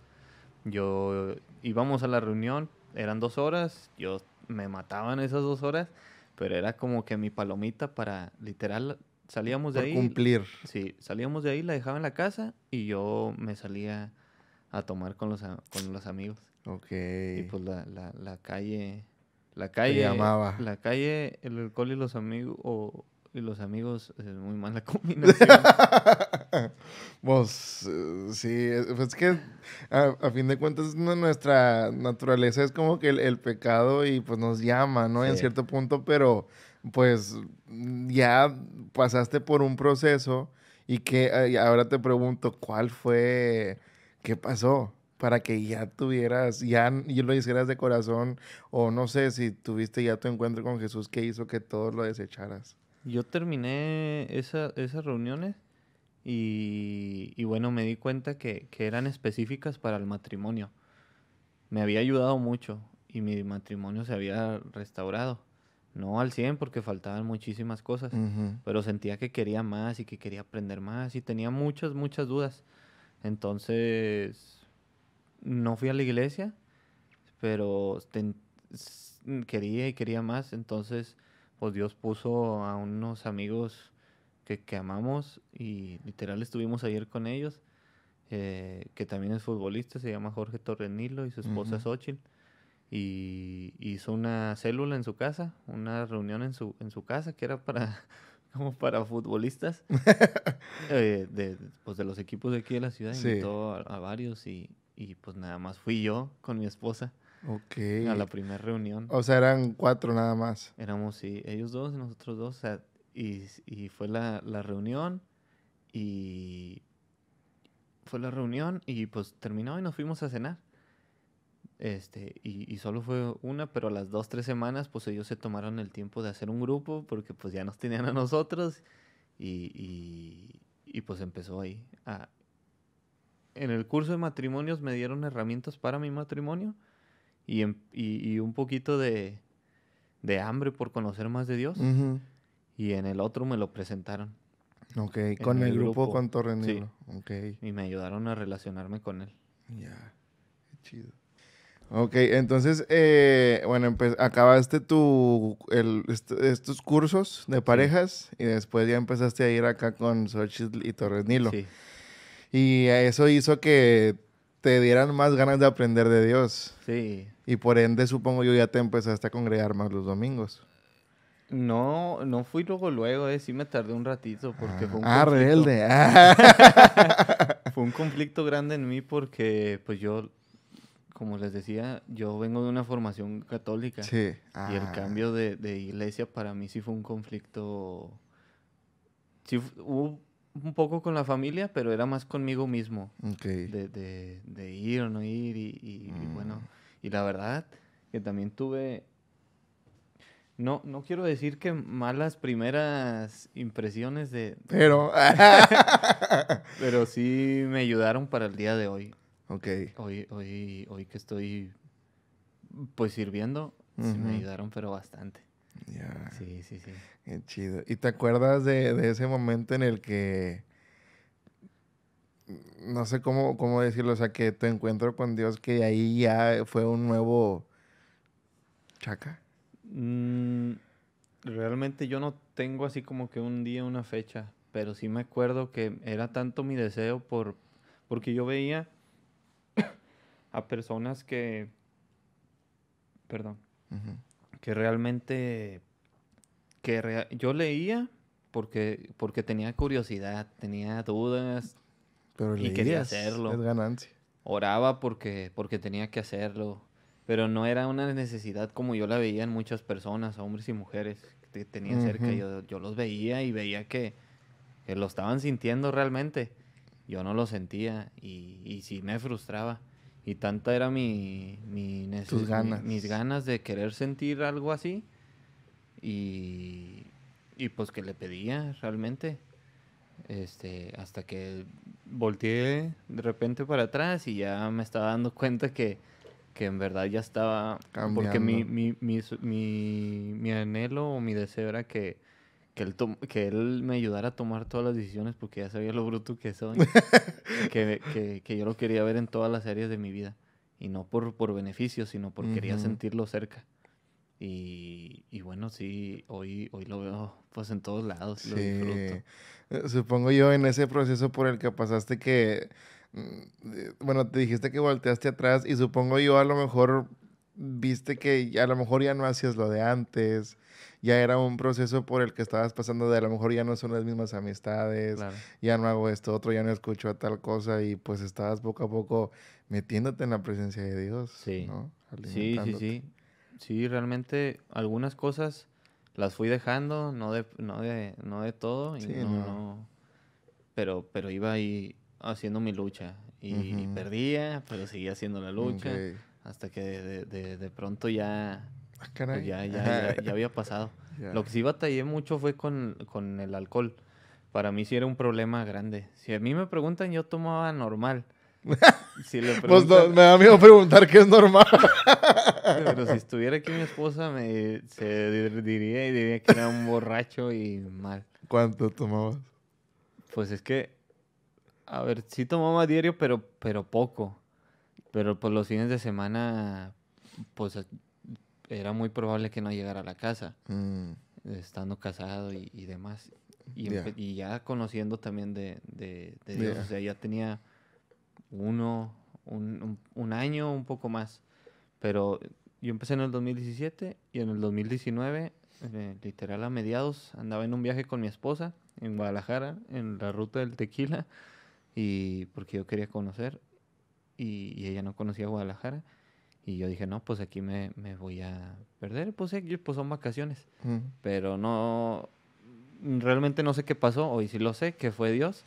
yo íbamos a la reunión, eran dos horas, yo me mataban esas dos horas, pero era como que mi palomita para literal salíamos de ahí. Cumplir. Sí, salíamos de ahí, la dejaba en la casa y yo me salía a tomar con los, con los amigos. Ok. Y pues la, la, la calle. La calle. Llamaba. La calle, el alcohol y los amigos. O, y los amigos es muy mala combinación. pues eh, sí, es pues que a, fin de cuentas nuestra naturaleza es como que el, pecado y pues nos llama, ¿no? En cierto punto, pero pues ya pasaste por un proceso y que ahora te pregunto, ¿cuál fue, qué pasó? para que ya tuvieras, ya lo hicieras de corazón, o no sé si tuviste ya tu encuentro con Jesús que hizo que todo lo desecharas. Yo terminé esas reuniones y, bueno, me di cuenta que, eran específicas para el matrimonio. Me había ayudado mucho y mi matrimonio se había restaurado. No al 100 porque faltaban muchísimas cosas, pero sentía que quería más y que quería aprender más y tenía muchas, muchas dudas. Entonces, no fui a la iglesia, pero quería y quería más. Entonces, pues Dios puso a unos amigos que, amamos y literal estuvimos ayer con ellos, eh, que también es futbolista, se llama Jorge Torrenilo y su esposa es Ochil Y hizo una célula en su casa, una reunión en su, en su casa que era para, como para futbolistas eh, pues, de, los equipos de aquí de la ciudad. Invitó a, varios y, y pues nada más fui yo con mi esposa. A la primera reunión. O sea, eran cuatro nada más. Éramos, sí, ellos dos y nosotros dos. O sea, y, fue la, reunión y fue la reunión y pues terminó y nos fuimos a cenar. Este, y, solo fue una, pero a las dos, tres semanas, pues ellos se tomaron el tiempo de hacer un grupo porque pues ya nos tenían a nosotros y, pues empezó ahí. En el curso de matrimonios me dieron herramientas para mi matrimonio y, em, un poquito de, hambre por conocer más de Dios. Y en el otro me lo presentaron. Ok, con el grupo, con Torrenilo. Y me ayudaron a relacionarme con él. Ya, chido. Ok, entonces, eh, bueno, acabaste tu, estos cursos de parejas y después ya empezaste a ir acá con Xochitl y Torrenilo. Sí. Y eso hizo que te dieran más ganas de aprender de Dios. Sí. Y por ende, supongo yo, ya te empezaste a congregar más los domingos. No, no fui luego, luego, eh, sí me tardé un ratito porque ah, fue un ah, rebelde. fue un conflicto grande en mí porque, pues yo, como les decía, yo vengo de una formación católica. Sí. Y el ah. cambio de, iglesia para mí sí fue un conflicto. Sí, hubo un poco con la familia, pero era más conmigo mismo. De, de, de, ir o no ir y, y mm. bueno. Y la verdad que también tuve no, no quiero decir que malas primeras impresiones de... Pero... pero sí me ayudaron para el día de hoy. Ok. Hoy, hoy, hoy que estoy pues sirviendo, sí me ayudaron, pero bastante. Ya. Sí, sí, sí. Qué chido. ¿Y te acuerdas de, ese momento en el que... No sé cómo, cómo decirlo, o sea, que te encuentro con Dios, que ahí ya fue un nuevo chaca. Mm, realmente yo no tengo así como que un día, una fecha, pero sí me acuerdo que era tanto mi deseo por, porque yo veía a personas que, perdón, que realmente, que yo leía porque, porque tenía curiosidad, tenía dudas pero y quería hacerlo. ganancia. Oraba porque, porque tenía que hacerlo pero no era una necesidad como yo la veía en muchas personas, hombres y mujeres que tenían cerca. Yo, los veía y veía que, lo estaban sintiendo realmente. Yo no lo sentía y, y sí me frustraba. Y tanta era mi, mi ganas. mis ganas de querer sentir algo así. Y, y pues que le pedía realmente. Este, hasta que volteé de repente para atrás y ya me estaba dando cuenta que que en verdad ya estaba... Porque mi, mi, mi, mi, anhelo o mi deseo era que, que, él que él me ayudara a tomar todas las decisiones porque ya sabía lo bruto que soy. que, que, yo lo quería ver en todas las áreas de mi vida. Y no por, por beneficio, sino porque quería sentirlo cerca. Y, y, bueno, sí, hoy, hoy lo veo pues en todos lados, lo eh, Supongo yo en ese proceso por el que pasaste que Mm, eh, bueno, te dijiste que volteaste atrás y supongo yo a lo mejor viste que a lo mejor ya no hacías lo de antes, ya era un proceso por el que estabas pasando de a lo mejor ya no son las mismas amistades, ya no hago esto otro, ya no escucho a tal cosa y pues estabas poco a poco metiéndote en la presencia de Dios. Sí. Sí, sí, sí. Sí, realmente algunas cosas las fui dejando, no de, no de, no de todo, Pero, pero iba ahí haciendo mi lucha. Y perdía, pero seguía haciendo la lucha. Hasta que de, pronto ah, pues ya, ya, había pasado. Lo que sí batallé mucho fue con, el alcohol. Para mí sí era un problema grande. Si a mí me preguntan, yo tomaba normal. pues me da miedo preguntar qué es normal. Pero si estuviera aquí mi esposa, me se diría y diría que era un borracho y mal. ¿Cuánto tomabas? Pues es que a ver, sí tomaba diario, pero, pero poco. Pero por pues, los fines de semana, pues eh, era muy probable que no llegara a la casa, mm. estando casado y, y demás. Y, y, ya conociendo también de, de, Dios, o sea, ya tenía uno, un, un, año, un poco más. Pero yo empecé en el 2017 y en el 2019, eh, literal a mediados, andaba en un viaje con mi esposa en Guadalajara, en la ruta del tequila y porque yo quería conocer y, ella no conocía Guadalajara. Y yo dije, no, pues aquí me, me voy a perder. Pues, eh, pues son vacaciones. Pero no, realmente no sé qué pasó. Hoy sí lo sé, que fue Dios.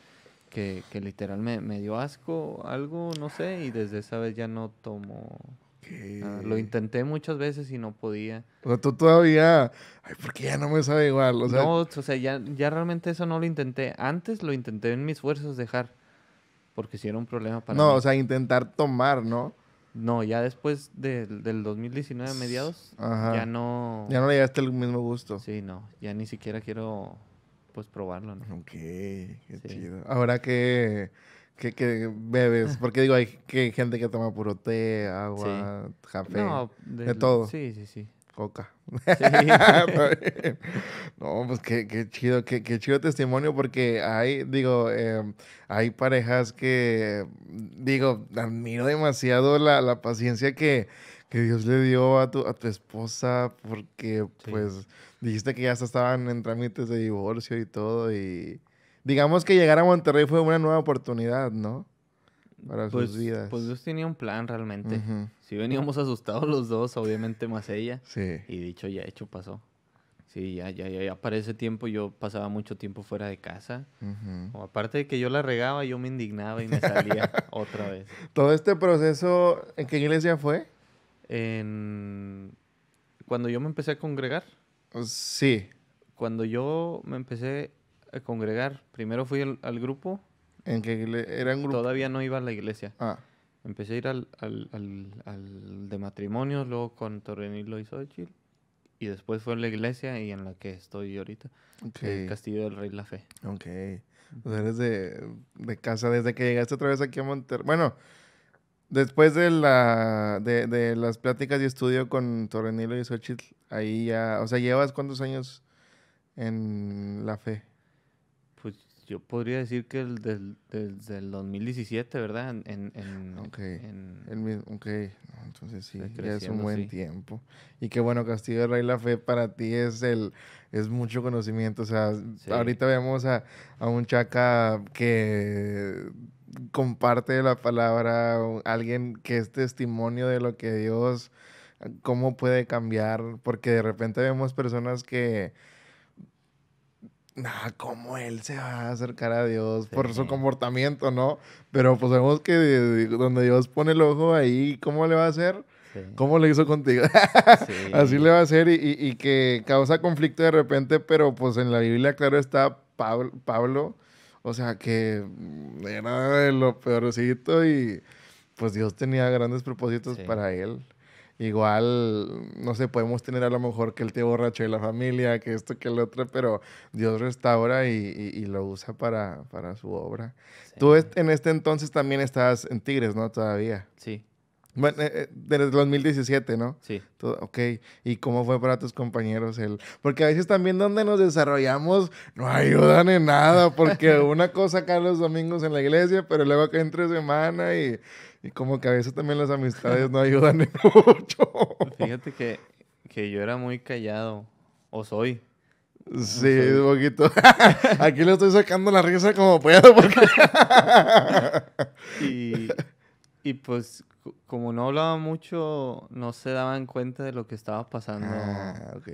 Que, que literal me, me, dio asco, algo, no sé. Y desde esa vez ya no tomo... Ah, lo intenté muchas veces y no podía. O sea, tú todavía. Ay, porque ya no me sabe igual. O sea... No, o sea, ya, ya realmente eso no lo intenté. Antes lo intenté en mis esfuerzos dejar porque si era un problema para No, o sea, intentar tomar, ¿no? No, ya después del 2019 a mediados, ya no... Ya no le llegaste el mismo gusto. Sí, no, ya ni siquiera quiero, pues, probarlo, ¿no? Ok, qué chido. Ahora que, que, bebes, porque digo, hay que, gente que toma puro té, agua, café, de, todo. Sí, sí, sí coca. no, pues qué, qué chido, qué, qué, chido testimonio, porque hay, digo, em, hay parejas que, digo, admiro demasiado la, la paciencia que, Dios le dio a tu, a tu esposa, porque pues dijiste que ya estaban en trámites de divorcio y todo, y digamos que llegar a Monterrey fue una nueva oportunidad, ¿no? para pues, sus vidas. Pues Dios tenía un plan realmente. Si veníamos asustados los dos, obviamente más ella. Sí. Y dicho ya hecho pasó. Sí, ya, ya, ya, para ese tiempo yo pasaba mucho tiempo fuera de casa. aparte de que yo la regaba, yo me indignaba y me salía otra vez. ¿Todo este proceso en qué iglesia fue? Cuando yo me empecé a congregar. Sí. Cuando yo me empecé a congregar, primero fui al grupo ¿En que era Todavía no iba a la iglesia. Ah. Empecé a ir al, al, al, de matrimonios, luego con Torrenilo y Xochitl. Y después fue a la iglesia y en la que estoy ahorita. El Castillo del Rey La Fe. Ok. O eres de, casa desde que llegaste otra vez aquí a Monterrey. Bueno, después de, la, de, de, las pláticas y estudio con Torrenilo y Xochitl, ahí ya. O sea, ¿llevas cuántos años en La Fe? yo podría decir que el del, desde el 2017, ¿verdad? En, okay. el, ok, entonces sí, ya es un buen tiempo. Y qué bueno, Castillo de Rey, la fe para ti es el es mucho conocimiento. O sea, ahorita vemos a, a un chaca que comparte la palabra, alguien que es testimonio de lo que Dios, cómo puede cambiar, porque de repente vemos personas que nah, ¿cómo él se va a acercar a Dios por su comportamiento, no? Pero pues vemos que eh, donde Dios pone el ojo ahí, ¿cómo le va a hacer? ¿Cómo le hizo contigo? Así le va a hacer y, que causa conflicto de repente, pero pues en la Biblia, claro, está Pablo, o sea, que era de lo peorcito y pues Dios tenía grandes propósitos para él. Igual, no sé, podemos tener a lo mejor que el tío borracho de la familia, que esto, que el otro, pero Dios restaura y, lo usa para, su obra. Tú en este entonces también estás en Tigres, ¿no? Todavía. Sí. Bueno, eh, eh, desde 2017, ¿no? Sí. ok. ¿Y cómo fue para tus compañeros? El... Porque a veces también donde nos desarrollamos no ayudan en nada, porque una cosa acá los domingos en la iglesia, pero luego acá entre semana y y como que a veces también las amistades no ayudan mucho. Fíjate que, que yo era muy callado. O soy. Sí, un poquito. Aquí le estoy sacando la risa como puedo. y, y, pues, como no hablaba mucho, no se daban cuenta de lo que estaba pasando. Ah, ok.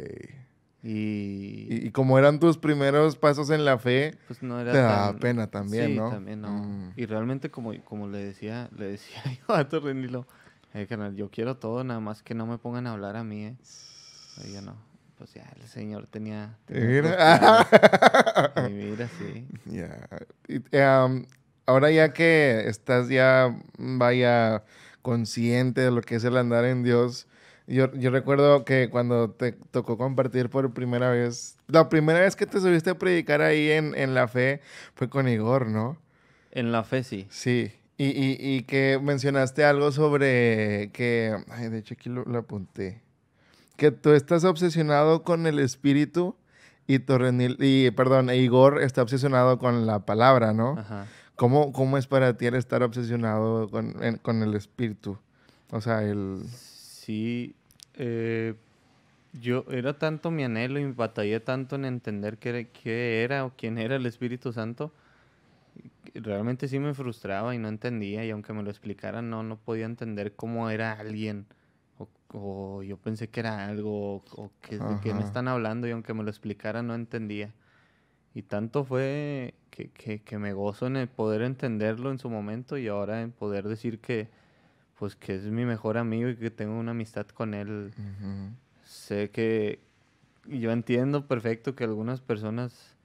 Y... como eran tus primeros pasos en la fe, pues no era te pena también, mm. Y realmente, como, como le decía, le decía yo a Torrenilo, eh, canal, yo quiero todo, nada más que no me pongan a hablar a mí, ¿eh? Pues ya, el señor tenía... y em, ahora ya que estás ya, vaya, consciente de lo que es el andar en Dios, yo, recuerdo que cuando te tocó compartir por primera vez, la primera vez que te subiste a predicar ahí en, la fe fue con Igor, ¿no? En la fe, sí. Sí, y, que mencionaste algo sobre que, ay, de hecho aquí lo, apunté, que tú estás obsesionado con el espíritu y Torrenil, y perdón, Igor está obsesionado con la palabra, ¿no? Ajá. ¿Cómo, es para ti el estar obsesionado con, con el espíritu? O sea, el... Sí, eh, yo era tanto mi anhelo y batallé tanto en entender qué, era o quién era el Espíritu Santo. Realmente sí me frustraba y no entendía y aunque me lo explicaran no, no podía entender cómo era alguien o, yo pensé que era algo o, que, de qué me están hablando y aunque me lo explicaran no entendía. Y tanto fue que, que, me gozo en el poder entenderlo en su momento y ahora en poder decir que, pues que es mi mejor amigo y que tengo una amistad con él. Sé que yo entiendo perfecto que a algunas personas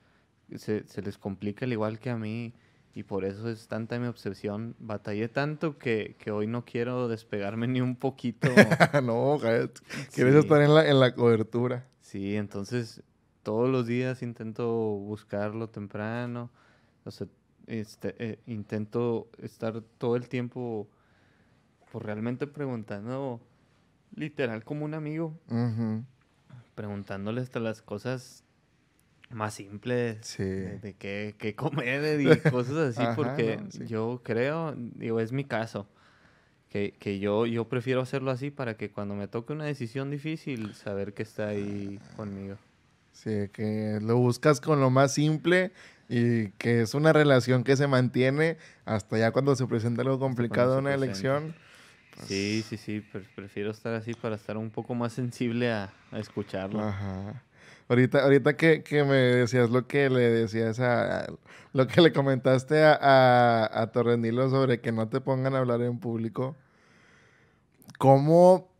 se, les complica al igual que a mí y por eso es tanta mi obsesión. Batallé tanto que, hoy no quiero despegarme ni un poquito. no, quieres estar en la, en la cobertura. Sí, entonces todos los días intento buscarlo temprano, o este, eh, intento estar todo el tiempo pues, realmente preguntando, literal, como un amigo, preguntándole hasta las cosas más simples de, qué, qué, comer y cosas así, porque yo creo, digo, es mi caso. Que, que, yo, yo prefiero hacerlo así para que cuando me toque una decisión difícil, saber que está ahí conmigo. Sí, que lo buscas con lo más simple y que es una relación que se mantiene hasta ya cuando se presenta algo complicado en una elección. Pues, sí, sí, sí, prefiero estar así para estar un poco más sensible a, escucharlo. Ajá. Ahorita, ahorita que, me decías lo que le decías a, lo que le comentaste a, a Torrenilo sobre que no te pongan a hablar en público, ¿cómo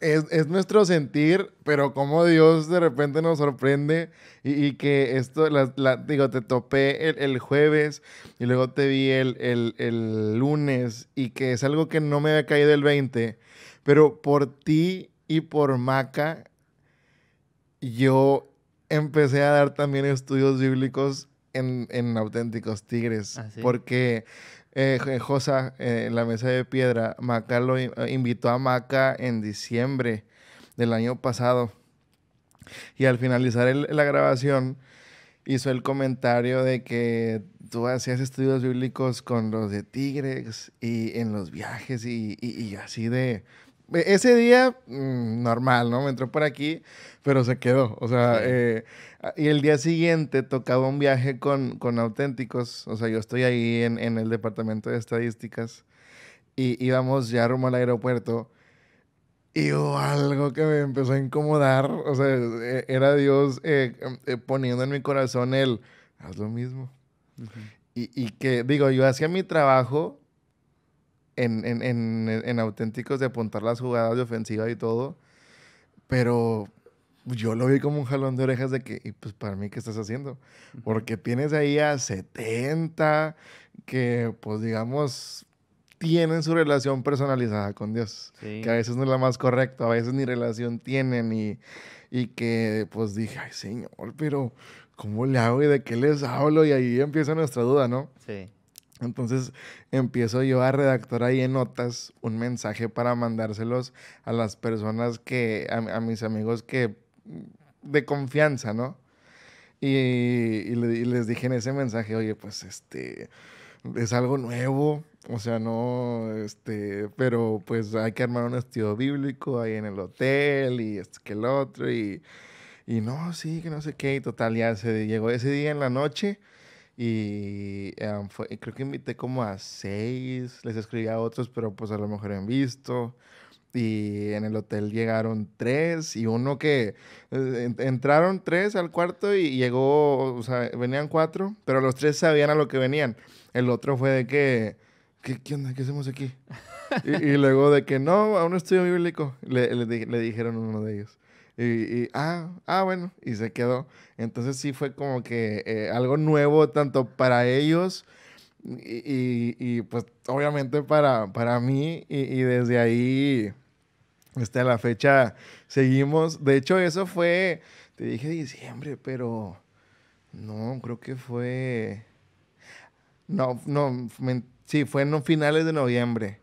es, nuestro sentir, pero como Dios de repente nos sorprende y, que esto, digo, te topé el, jueves y luego te vi el, lunes y que es algo que no me había caído el 20, pero por ti y por Maca, yo empecé a dar también estudios bíblicos en, auténticos tigres, ah, porque eh, Josa, eh, en la mesa de piedra, Maca lo eh, invitó a Maca en diciembre del año pasado. Y al finalizar la grabación, hizo el comentario de que tú hacías estudios bíblicos con los de Tigres y en los viajes y así de, e-, ese día, mm, normal, ¿no? Me entró por aquí, pero se quedó. O sea, eh, y el día siguiente tocaba un viaje con, con auténticos. O sea, yo estoy ahí en, en el departamento de estadísticas y íbamos ya rumbo al aeropuerto. Y hubo algo que me empezó a incomodar. O sea, e-, era Dios eh, eh, poniendo en mi corazón el, haz lo mismo. y, y que, digo, yo hacía mi trabajo en, en, en, auténticos de apuntar las jugadas de ofensiva y todo. Pero yo lo vi como un jalón de orejas de que, y pues para mí, ¿qué estás haciendo? Porque tienes ahí a 70 que, pues digamos, tienen su relación personalizada con Dios. Que a veces no es la más correcta, a veces ni relación tienen y, y que pues dije, ay Señor, pero ¿cómo le hago y de qué les hablo? Y ahí empieza nuestra duda, ¿no? Sí. Entonces empiezo yo a redactar ahí en notas un mensaje para mandárselos a las personas que, a, mis amigos que, de confianza, ¿no? Y, y, les dije en ese mensaje, oye, pues este, es algo nuevo, o sea, no, este, pero pues hay que armar un estudio bíblico ahí en el hotel y este que el otro y, y no, sí, que no sé qué, y total, ya se llegó ese día en la noche y em, creo que invité como a seis, les escribí a otros, pero pues a lo mejor han visto. Y en el hotel llegaron tres y uno que eh, entraron tres al cuarto y llegó, o sea, venían cuatro, pero los tres sabían a lo que venían. El otro fue de que, ¿qué, qué onda? ¿Qué hacemos aquí? y, luego de que no, a un estudio bíblico, le, le, le dijeron uno de ellos. Y, ah, ah, bueno, y se quedó. Entonces sí fue como que eh, algo nuevo tanto para ellos y, pues obviamente para, para mí y, desde ahí hasta este, la fecha seguimos. De hecho eso fue, te dije diciembre, pero no, creo que fue... No, no, sí, fue en finales de noviembre.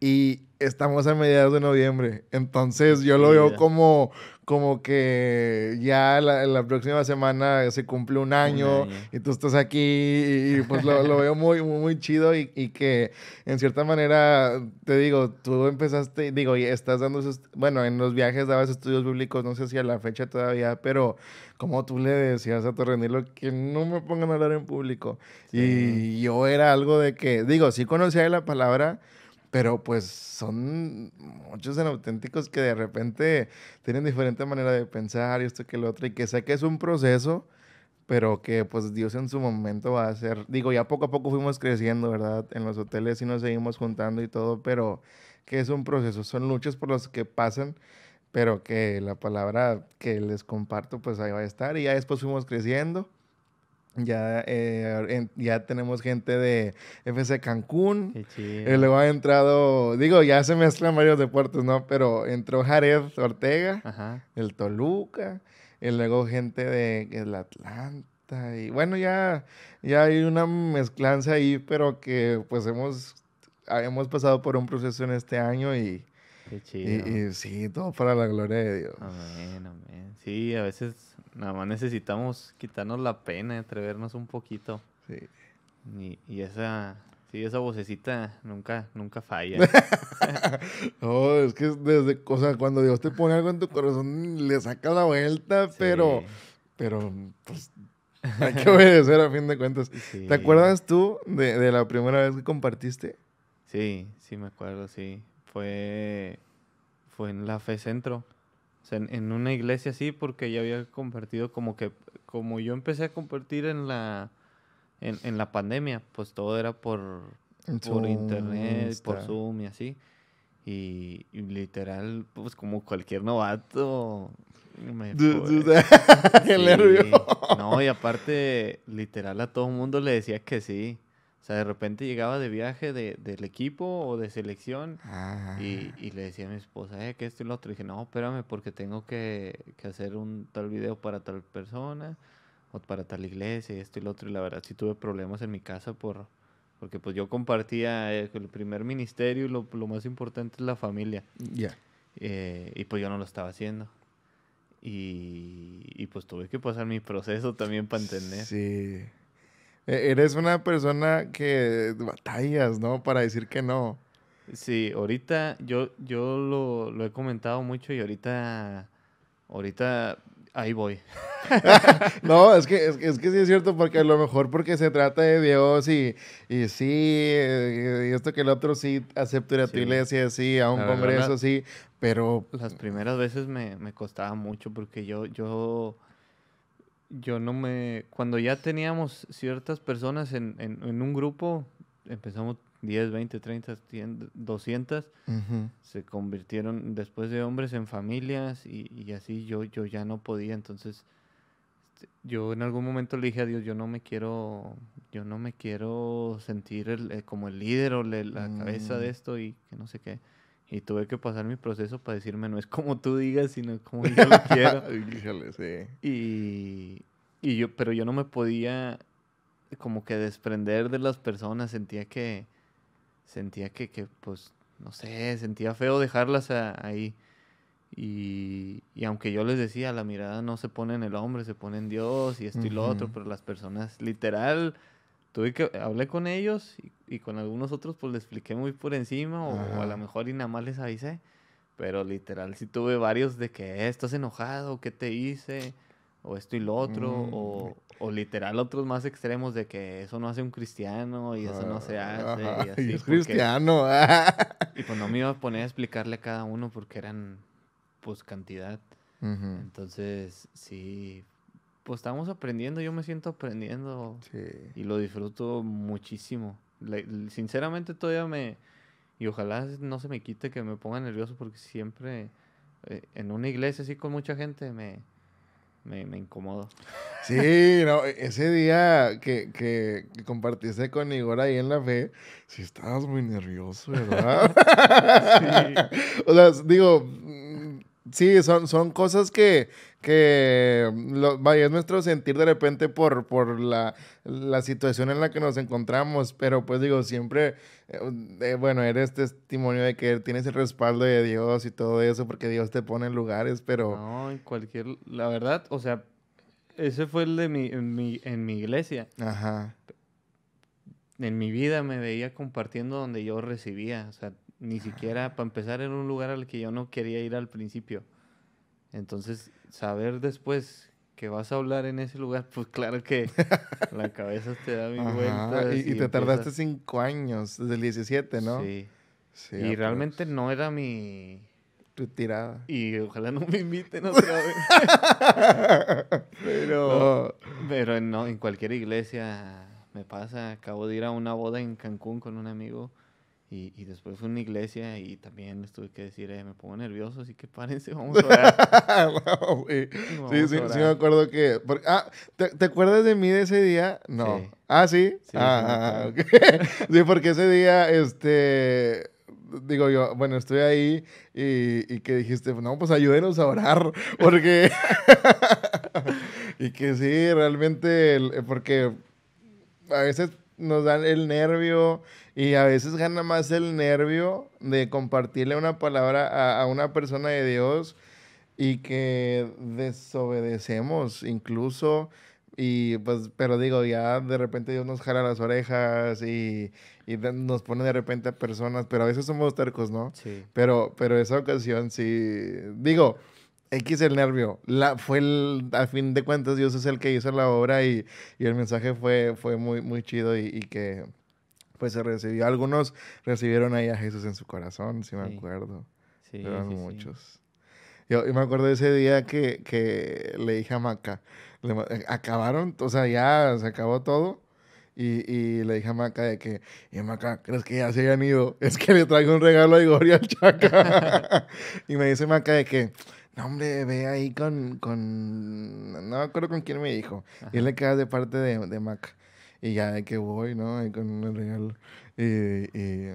Y estamos a mediados de noviembre. Entonces yo lo veo como, como que ya la, próxima semana se cumple un año, y tú estás aquí y, pues lo, veo muy, muy, chido y, que en cierta manera, te digo, tú empezaste, digo, y estás dando, bueno, en los viajes dabas estudios bíblicos, no sé si a la fecha todavía, pero como tú le decías a Torrenilo que no me pongan a hablar en público. Y yo era algo de que, digo, sí conocía la palabra, pero pues son muchos en auténticos que de repente tienen diferente manera de pensar y esto que lo otro, y que sé que es un proceso, pero que pues Dios en su momento va a hacer, digo, ya poco a poco fuimos creciendo, ¿verdad? En los hoteles y nos seguimos juntando y todo, pero que es un proceso, son luchas por las que pasan, pero que la palabra que les comparto pues ahí va a estar y ya después fuimos creciendo ya, eh, ya tenemos gente de FC Cancún. Qué chido. Y eh, luego ha entrado, digo, ya se mezclan varios deportes, ¿no? Pero entró Jared Ortega, el Toluca, y luego gente de el Atlanta. Y bueno, ya, ya hay una mezclanza ahí, pero que pues hemos, ah, hemos pasado por un proceso en este año y, Qué chido. y sí, todo para la gloria de Dios. Amén, amén. Sí, a veces Nada más necesitamos quitarnos la pena, atrevernos un poquito. Sí. Y, esa, sí, esa vocecita nunca, nunca falla. no, es que desde, o cuando Dios te pone algo en tu corazón, le saca la vuelta, pero, pero, pues, hay que obedecer a fin de cuentas. ¿Te acuerdas tú de, de la primera vez que compartiste? Sí, sí me acuerdo, sí. Fue, fue en la Fe Centro en, una iglesia así porque ya había convertido como que, como yo empecé a convertir en la, en, la pandemia, pues todo era por, internet, por Zoom y así. Y, literal, pues como cualquier novato. No, y aparte, literal a todo el mundo le decía que sí. O sea, de repente llegaba de viaje del equipo o de selección ah. y, le decía a mi esposa, eh, que esto y lo otro. Y dije, no, espérame, porque tengo que, hacer un tal video para tal persona o para tal iglesia y esto y lo otro. Y la verdad, sí tuve problemas en mi casa por, porque pues yo compartía eh, el primer ministerio y lo, más importante es la familia. Ya. Eh, y pues yo no lo estaba haciendo. Y, y pues tuve que pasar mi proceso también para entender. Sí. E-, eres una persona que batallas, ¿no? Para decir que no. Sí, ahorita yo, yo lo, he comentado mucho y ahorita, ahorita ahí voy. no, es que, es, que sí es cierto, porque a lo mejor porque se trata de Dios y, y sí, eh, y esto que el otro sí, acepto ir a tu iglesia, sí, a un congreso, sí, pero... Las primeras veces me, me costaba mucho porque yo yo no me... Cuando ya teníamos ciertas personas en, en, un grupo, empezamos 10, 20, 30, 200, se convirtieron después de hombres en familias y, y, así yo, yo ya no podía. Entonces, este, yo en algún momento le dije a Dios, yo no me quiero, yo no me quiero sentir eh, como el líder o la, cabeza de mm. esto y que no sé qué. Y tuve que pasar mi proceso para decirme, no es como tú digas, sino como yo lo quiero. Y, y yo, pero yo no me podía como que desprender de las personas, sentía que, sentía que, que pues, no sé, sentía feo dejarlas ahí. Y, aunque yo les decía, la mirada no se pone en el hombre, se pone en Dios y esto y lo otro, pero las personas literal tuve que hablé con ellos y, con algunos otros pues les expliqué muy por encima o, a lo mejor y nada más les avisé pero literal sí tuve varios de que eh, estás enojado qué te hice o esto y lo otro mm. o, o, literal otros más extremos de que eso no hace un cristiano y eso no se ah, hace y, así, es cristiano ah. y pues no me iba a poner a explicarle a cada uno porque eran pues cantidad entonces sí pues estamos aprendiendo, yo me siento aprendiendo y lo disfruto muchísimo. sinceramente todavía me... Y ojalá no se me quite que me ponga nervioso porque siempre eh, en una iglesia así con mucha gente me, me, incomodo. Sí, no, ese día que, que, que, compartiste con Igor ahí en la fe, sí estabas muy nervioso, ¿verdad? sí. o sea, digo, Sí, son, son cosas que, mm, vaya, es nuestro sentir de repente por, por la, situación en la que nos encontramos, pero pues digo, siempre, eh, eh, bueno, eres testimonio de que tienes el respaldo de Dios y todo eso, porque Dios te pone en lugares, pero... No, en cualquier, la verdad, o sea, ese fue el de mi, en mi, en mi iglesia. Ajá. En mi vida me veía compartiendo donde yo recibía, o sea, ni siquiera, para empezar, en un lugar al que yo no quería ir al principio. Entonces, saber después que vas a hablar en ese lugar, pues claro que la cabeza te da mil vueltas. Y, te tardaste cinco años, desde el 17, ¿no? Sí. y realmente no era mi... Retirada. Y ojalá no me inviten otra vez. pero... pero no, en cualquier iglesia me pasa. Acabo de ir a una boda en Cancún con un amigo y, después fue una iglesia y también estuve tuve que decir, eh, me pongo nervioso, así que párense, vamos a orar. sí, sí, sí, me acuerdo que... ah, ¿te, acuerdas de mí de ese día? No. Ah, sí. Ah, ah, ah, sí porque ese día, este digo yo, bueno, estoy ahí y, y, que dijiste, no, pues ayúdenos a orar, porque... y que sí, realmente, eh, porque a veces nos dan el nervio y a veces gana más el nervio de compartirle una palabra a, a una persona de Dios y que desobedecemos incluso y pues, pero digo, ya de repente Dios nos jala las orejas y, y nos pone de repente a personas, pero a veces somos tercos, ¿no? Sí. Pero, pero esa ocasión sí, digo, X el nervio. La, fue el, al fin de cuentas, Dios es el que hizo la obra y, y el mensaje fue, fue muy, muy chido y, y, que pues se recibió. Algunos recibieron ahí a Jesús en su corazón, si me acuerdo. Sí, Eran sí, muchos. Yo, me acuerdo de ese día que, que le dije a Maca, eh, acabaron, o sea, ya se acabó todo. Y, y, le dije a Maca de que, y Maca, ¿crees que ya se hayan ido? Es que le traigo un regalo a Igor y al Chaca. y me dice Maca de que, no, hombre, ve ahí con, con, no me acuerdo con quién me dijo. Y él le queda de parte de, de Mac. Y ya de que voy, ¿no? Ahí con el regalo. Y,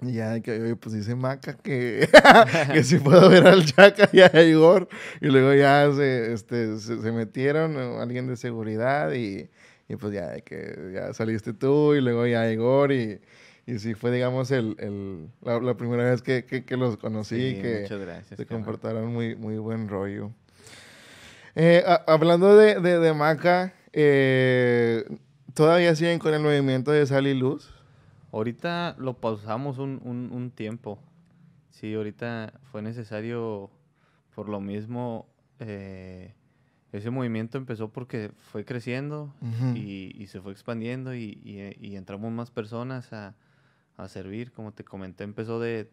ya de que, oye, pues dice Maca que, que si puedo ver al Chaca y a Igor. Y luego ya se, este, se, metieron alguien de seguridad y, y pues ya de que ya saliste tú y luego ya Igor y... Y sí, fue, digamos, el, la, primera vez que, los conocí y que se comportaron muy, muy buen rollo. Eh, hablando de, Maca, eh, ¿todavía siguen con el movimiento de Sal y Luz? Ahorita lo pausamos un, tiempo. Sí, ahorita fue necesario, por lo mismo, eh, ese movimiento empezó porque fue creciendo y, se fue expandiendo y entramos más personas a, a servir. Como te comenté, empezó de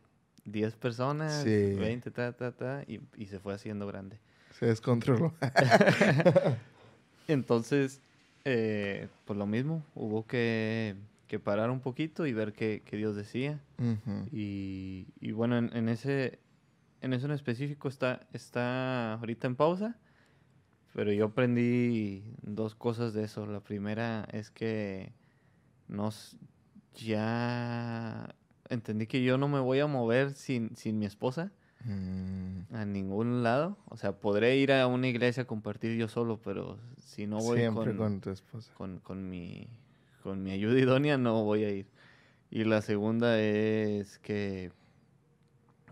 10 personas, 20, ta, ta, ta, y, y se fue haciendo grande. Se descontroló. Entonces, eh, pues lo mismo, hubo que, que, parar un poquito y ver qué, qué Dios decía. y, y, bueno, en, en, ese en eso en específico está, está ahorita en pausa, pero yo aprendí dos cosas de eso. La primera es que nos, ya entendí que yo no me voy a mover sin, mi esposa mm. a ningún lado. O sea, podré ir a una iglesia a compartir yo solo, pero si no voy con, con Con, mi, con mi ayuda idónea no voy a ir. Y la segunda es que,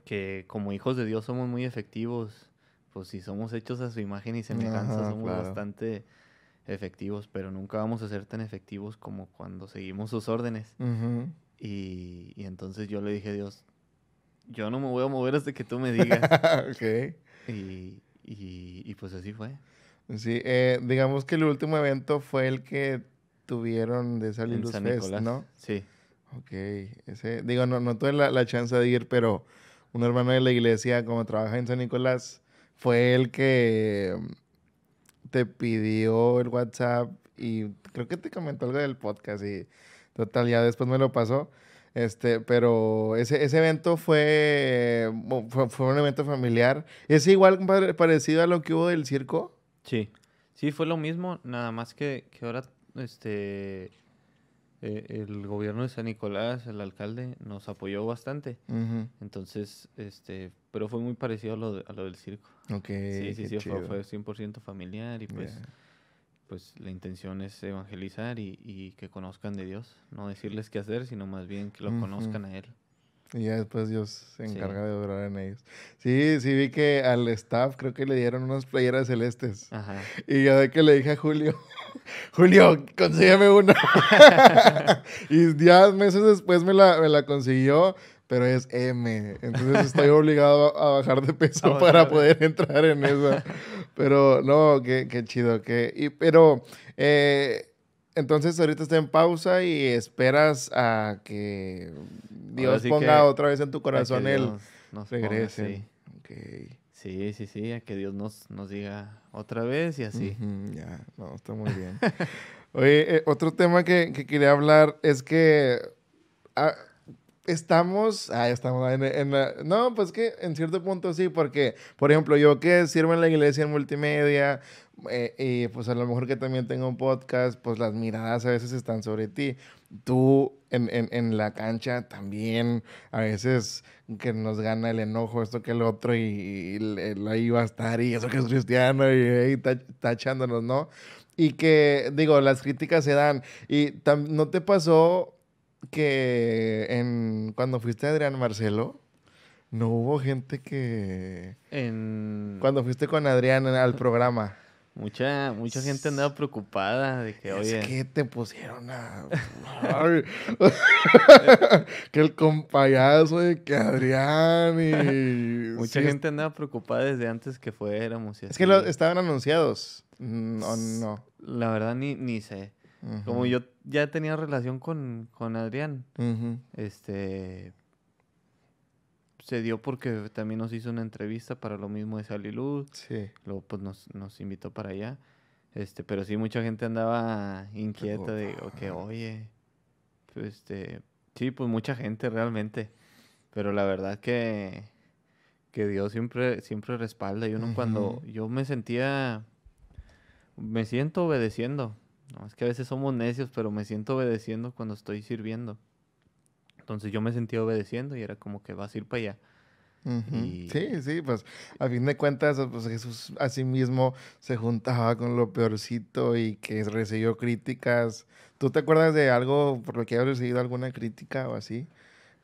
que como hijos de Dios somos muy efectivos. Pues si somos hechos a su imagen y semejanza, somos bastante efectivos, pero nunca vamos a ser tan efectivos como cuando seguimos sus órdenes. y, entonces yo le dije a Dios, yo no me voy a mover hasta que tú me digas. Ok. y, y, pues así fue. Sí, eh, digamos que el último evento fue el que tuvieron de salir los ¿no? Sí. Ok, ese, digo, no, no tuve la, la chance de ir, pero un hermano de la iglesia, como trabaja en San Nicolás, fue el que te pidió el WhatsApp y creo que te comentó algo del podcast y total, ya después me lo pasó. Este, pero ese, evento fue, fue, un evento familiar. ¿Es igual parecido a lo que hubo del circo? Sí, sí, fue lo mismo, nada más que, que ahora este, eh, el gobierno de San Nicolás, el alcalde, nos apoyó bastante. Entonces, este, pero fue muy parecido a lo, del circo. Sí, sí, sí, fue, 100% familiar y pues, pues la intención es evangelizar y, y, que conozcan de Dios. No decirles qué hacer, sino más bien que lo conozcan a Él. Y ya después Dios se encarga de durar en ellos. Sí, sí vi que al staff creo que le dieron unas playeras celestes. Ajá. Y yo de que le dije a Julio, Julio, consígueme una. y ya meses después me la, me la consiguió pero es M. Entonces estoy obligado a bajar de peso para poder entrar en esa. Pero no, qué, qué chido. Qué, y, pero eh, entonces ahorita está en pausa y esperas a que Dios ponga otra vez en tu corazón el regrese. Sí. sí. sí, sí, a que Dios nos, nos diga otra vez y así. ya, no, está muy bien. Oye, eh, otro tema que, que, quería hablar es que ah, estamos, ah, estamos en, no, pues que en cierto punto sí, porque, por ejemplo, yo que sirvo en la iglesia en multimedia, eh, y pues a lo mejor que también tengo un podcast, pues las miradas a veces están sobre ti. Tú en, la cancha también a veces que nos gana el enojo, esto que el otro, y, ahí va a estar, y eso que es cristiano, y, ahí tachándonos, ¿no? Y que, digo, las críticas se dan. ¿Y no te pasó que en, cuando fuiste Adrián Marcelo? No hubo gente que... Cuando fuiste con Adrián al programa. Mucha, mucha gente andaba preocupada de que, oye... Es que te pusieron a... que el compayazo de que Adrián y... mucha gente andaba preocupada desde antes que fuéramos. Y es que estaban anunciados, mm, ¿o no? La verdad ni, sé. Como yo ya tenía relación con, Adrián, este se dio porque también nos hizo una entrevista para lo mismo de Salilud. Sí. Luego pues nos, invitó para allá. Este, pero sí mucha gente andaba inquieta de, que oye, pues, este, sí, pues mucha gente realmente. Pero la verdad que, Dios siempre, siempre respalda. Y uno cuando yo me sentía, me siento obedeciendo. No, es que a veces somos necios, pero me siento obedeciendo cuando estoy sirviendo. Entonces yo me sentía obedeciendo y era como que vas a ir para allá. Sí, sí, pues a fin de cuentas pues, Jesús a sí mismo se juntaba con lo peorcito y que recibió críticas. ¿Tú te acuerdas de algo por lo que hayas recibido alguna crítica o así?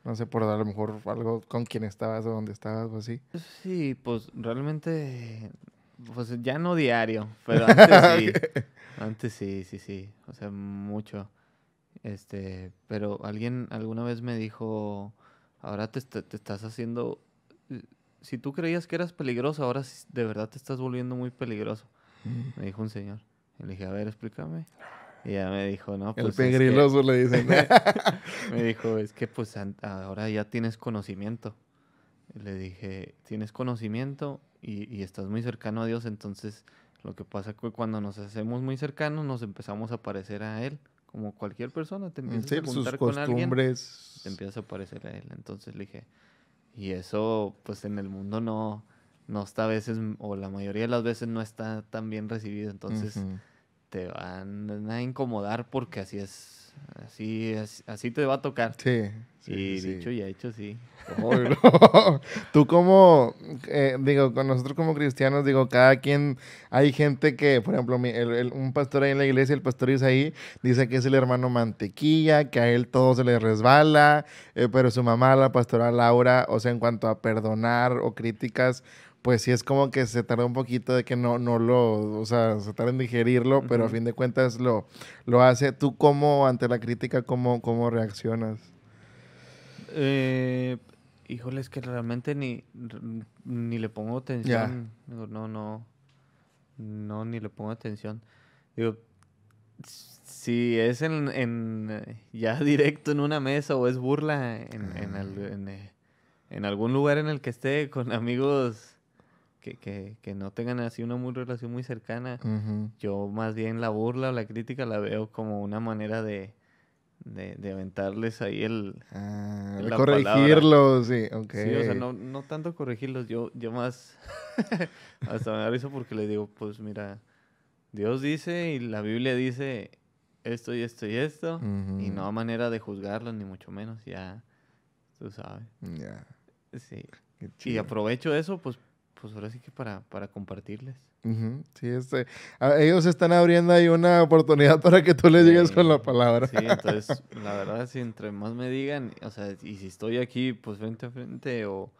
No sé, por a lo mejor algo con quien estabas o dónde estabas o así. Pues sí, pues realmente, pues ya no diario, pero antes sí. antes sí, sí, sí, o sea, mucho. Este, pero alguien alguna vez me dijo, ahora te, estás haciendo, eh, si tú creías que eras peligroso, ahora de verdad te estás volviendo muy peligroso. Mm. Me dijo un señor. Y le dije, a ver, explícame. Y ya me dijo, no, pues... El le dicen. me dijo, es que pues ahora ya tienes conocimiento. Le dije, tienes conocimiento y, y estás muy cercano a Dios, entonces lo que pasa es que cuando nos hacemos muy cercanos nos empezamos a parecer a Él como cualquier persona, te mm, pues, empieza a juntar con costumbres. a parecer a él. Entonces le dije, y eso pues en el mundo no, no está a veces, o la mayoría de las veces no está tan bien recibido, entonces te van a incomodar porque así es así, así te va a tocar. Sí. dicho y hecho, sí. Tú como, eh, digo, con nosotros como cristianos, digo, cada quien, hay gente que, por ejemplo, un pastor ahí en la iglesia, el pastor ahí dice que es el hermano mantequilla, que a él todo se le resbala, eh, pero su mamá, la pastora Laura, o sea, en cuanto a perdonar o críticas, pues sí es como que se tarda un poquito de que no, no lo, o sea, se tarda en digerirlo, pero a fin de cuentas lo, lo hace. ¿Tú cómo, ante la crítica, cómo, cómo reaccionas? Eh, híjole, que realmente ni, ni le pongo atención. no, no, no, ni le pongo atención. Digo, si es en, eh, ya directo en una mesa o es burla en, en ah. eh, algún lugar en el que esté con amigos que, que, que, no tengan así una muy relación muy cercana. Yo más bien la burla o la crítica la veo como una manera de, de, de aventarles ahí el... Ah, corregirlos, sí, ok. Sí, o sea, no, no tanto corregirlos, yo, yo más... hasta me da porque le digo, pues mira, Dios dice y la Biblia dice esto y esto y esto, y no hay manera de juzgarlos, ni mucho menos, ya, tú sabes. Ya. Sí. Y aprovecho eso, pues, pues ahora sí que para, para compartirles. Sí, este, ellos están abriendo ahí una oportunidad para que tú les digas llegues con la palabra. Sí, entonces, la verdad, si entre más me digan, o sea, y si estoy aquí, pues frente a frente o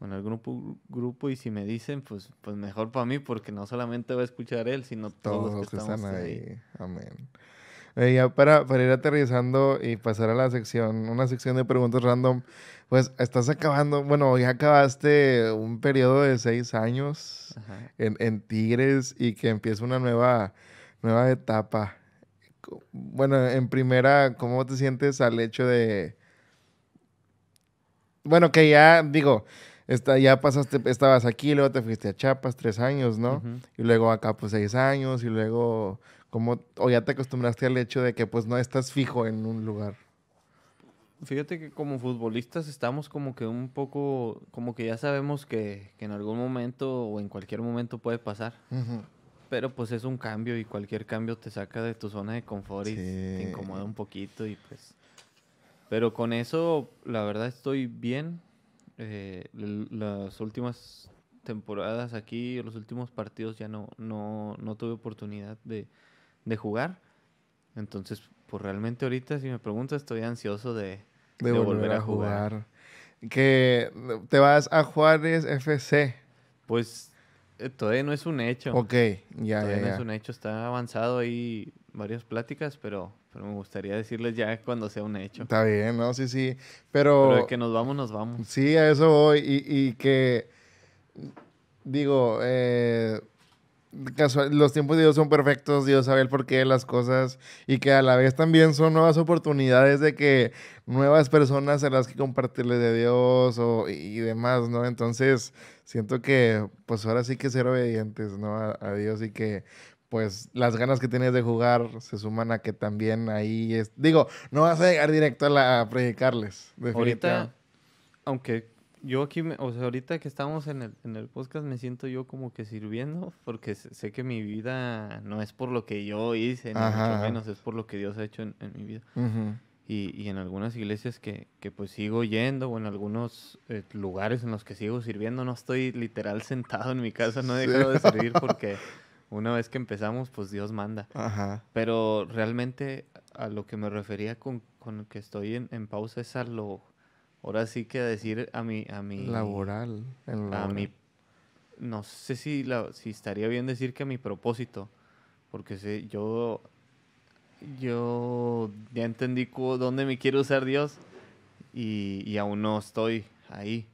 en el grupo, grupo y si me dicen, pues, pues mejor para mí, porque no solamente va a escuchar él, sino todos, los que, están ahí. Amén. Eh, ya para, ir aterrizando y pasar a la sección, una sección de preguntas random, pues estás acabando, bueno, ya acabaste un periodo de seis años en, Tigres y que empieza una nueva, nueva etapa. Bueno, en primera, ¿cómo te sientes al hecho de... Bueno, que ya, digo, Está, ya pasaste, estabas aquí, luego te fuiste a chapas tres años, ¿no? Y luego acá pues seis años, y luego o ya te acostumbraste al hecho de que pues no estás fijo en un lugar? Fíjate que como futbolistas estamos como que un poco, como que ya sabemos que, en algún momento o en cualquier momento puede pasar. Pero pues es un cambio y cualquier cambio te saca de tu zona de confort y te incomoda un poquito y pues... Pero con eso, la verdad, estoy bien. Eh, las últimas temporadas aquí, los últimos partidos ya no, no, no tuve oportunidad de, de jugar. Entonces, pues realmente ahorita, si me preguntas, estoy ansioso de, de, volver, a jugar. Que te vas a Juárez FC. Pues eh, todavía no es un hecho. Ok, ya, ya, Todavía no es un hecho. Está avanzado ahí varias pláticas, pero, pero me gustaría decirles ya cuando sea un hecho. Está bien, ¿no? Sí, sí. Pero... Pero que nos vamos, nos vamos. Sí, a eso voy. Y, y que... Digo, eh, los tiempos de Dios son perfectos, Dios sabe el porqué de las cosas y que a la vez también son nuevas oportunidades de que nuevas personas a las que compartirles de Dios y, demás, ¿no? Entonces, siento que pues ahora sí que ser obedientes, ¿no? A, Dios y que pues las ganas que tienes de jugar se suman a que también ahí es, digo, no vas a llegar directo a, la, a predicarles. Ahorita, aunque yo aquí, o sea, ahorita que estamos en el, podcast me siento yo como que sirviendo, porque sé que mi vida no es por lo que yo hice, ni mucho menos, es por lo que Dios ha hecho en, mi vida. y, en algunas iglesias que, pues sigo yendo, o en algunos eh, lugares en los que sigo sirviendo, no estoy literal sentado en mi casa, no dejo de servir porque una vez que empezamos, pues Dios manda. Pero realmente a lo que me refería con, con que estoy en, en pausa es a lo ahora sí que decir a mi... A mi laboral. A mi, no sé si, si estaría bien decir que a mi propósito, porque sé, yo, yo ya entendí dónde me quiere usar Dios y, y aún no estoy ahí.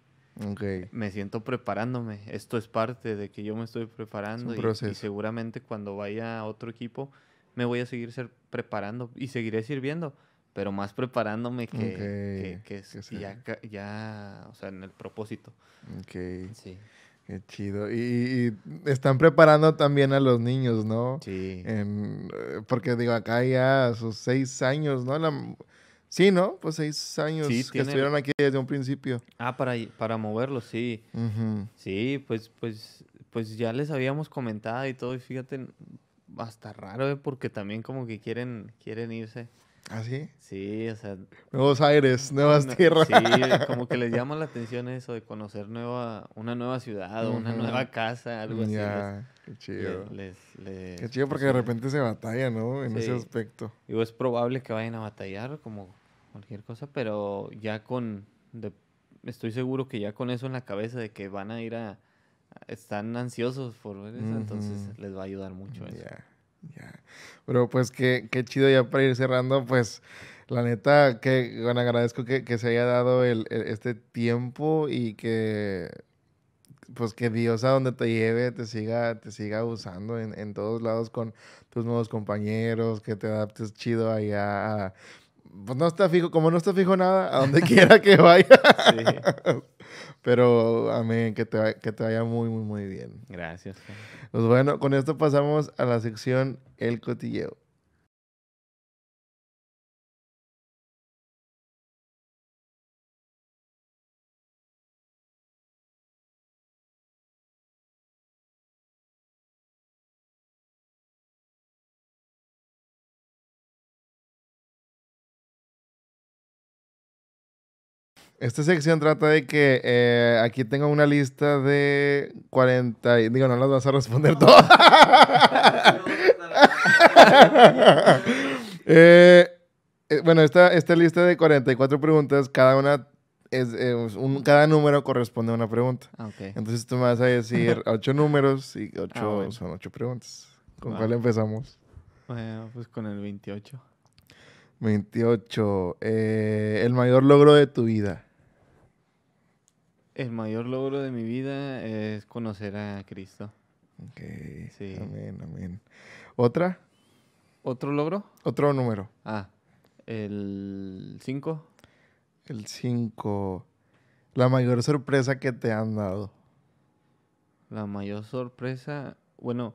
Okay. Me siento preparándome. Esto es parte de que yo me estoy preparando y, y, seguramente cuando vaya a otro equipo me voy a seguir ser preparando y seguiré sirviendo pero más preparándome que, que, ya, o sea, en el propósito. Ok. Sí. Qué chido. Y, están preparando también a los niños, ¿no? Sí. Eh, porque digo, acá ya sus seis años, ¿no? sí, ¿no? Pues seis años que estuvieron aquí desde un principio. Ah, para, para moverlos, sí. Sí, pues, pues, pues ya les habíamos comentado y todo, y fíjate, hasta raro, eh, porque también como que quieren, quieren irse. ¿Ah, sí? Sí, o sea... Nuevos aires, nuevas tierras. Sí, como que les llama la atención eso de conocer nueva, una nueva ciudad o una nueva casa, algo así. Ya, qué chido. qué chido porque de repente se batalla, ¿no? En ese aspecto. Y es probable que vayan a batallar como cualquier cosa, pero ya con... estoy seguro que ya con eso en la cabeza de que van a ir a... Están ansiosos por ver eso, entonces les va a ayudar mucho eso. Ya. Pero pues qué, qué chido ya para ir cerrando, pues la neta, que bueno, agradezco que, se haya dado el, e, este tiempo y que pues que Dios a donde te lleve te siga, te siga usando en, en todos lados con tus nuevos compañeros, que te adaptes chido allá pues no está fijo, como no está fijo nada, a donde quiera que vaya. Sí. Pero amén, que te, vaya, que te vaya muy, muy, muy bien. Gracias. Pues bueno, con esto pasamos a la sección El Cotilleo. Esta sección trata de que eh, aquí tengo una lista de 40. digo, no las vas a responder todas. Eh, eh, bueno, esta, esta lista de 44 preguntas, cada una es, cada número corresponde a una pregunta. Ah, Entonces tú me vas a decir ocho números y ocho ah, ocho preguntas. ¿Con cuál empezamos? Bueno, pues con el 28. 28. Eh, el mayor logro de tu vida. El mayor logro de mi vida es conocer a Cristo. Ok. Sí. Amén, amén. ¿Otra? ¿Otro logro? Otro número. Ah, el 5. El 5. La mayor sorpresa que te han dado. La mayor sorpresa, bueno,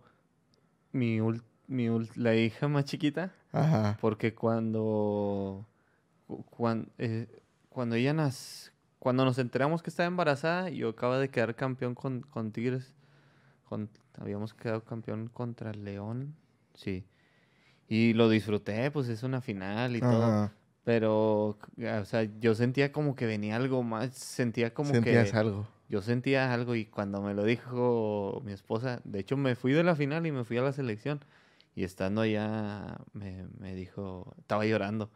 mi, mi la hija más chiquita porque cuando. Cuando, eh, cuando ella Cuando nos enteramos que estaba embarazada, yo acaba de quedar campeón con, Tigres. habíamos quedado campeón contra León. Sí. Y lo disfruté, pues es una final y todo. Pero, o sea, yo sentía como que venía algo más. Sentía como Sentías algo. Yo sentía algo y cuando me lo dijo mi esposa, de hecho me fui de la final y me fui a la selección. Y estando allá, me, me dijo, estaba llorando.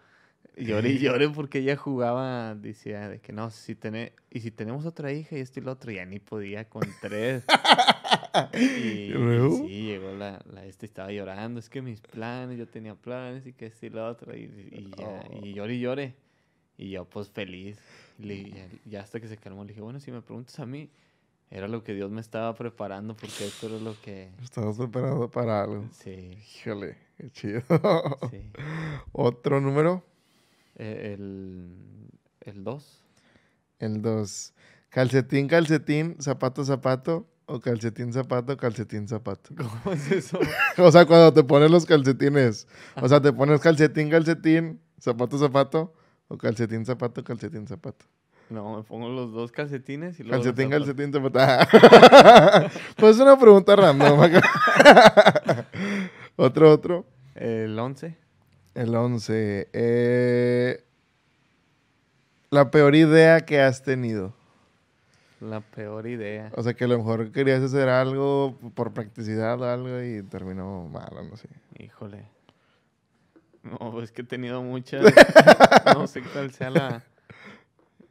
Lloré y lloré porque ella jugaba, decía, de que no, si tiene y si tenemos otra hija y esto y lo otro, ya ni podía con tres. y, sí, llegó la, la este estaba llorando, es que mis planes, yo tenía planes y que esto y lo otro, y, y oh. lloré y lloré. Y yo, pues, feliz. Y ya hasta que se calmó, le dije, bueno, si me preguntas a mí, era lo que Dios me estaba preparando porque esto era lo que... estaba preparado para algo. Sí. Híjole, qué chido. Sí. ¿Otro número? Eh, el 2. El 2. Calcetín, calcetín, zapato, zapato. O calcetín, zapato, calcetín, zapato. ¿Cómo es eso? o sea, cuando te pones los calcetines. O sea, te pones calcetín, calcetín, zapato, zapato. O calcetín, zapato, calcetín, zapato. No, me pongo los dos calcetines y luego. Calcetín, calcetín, te Pues una pregunta random. otro, otro. El 11. El 11. Eh, la peor idea que has tenido. La peor idea. O sea, que a lo mejor querías hacer algo por practicidad o algo y terminó mal, no sé. Híjole. No, es que he tenido muchas. no sé cuál sea la.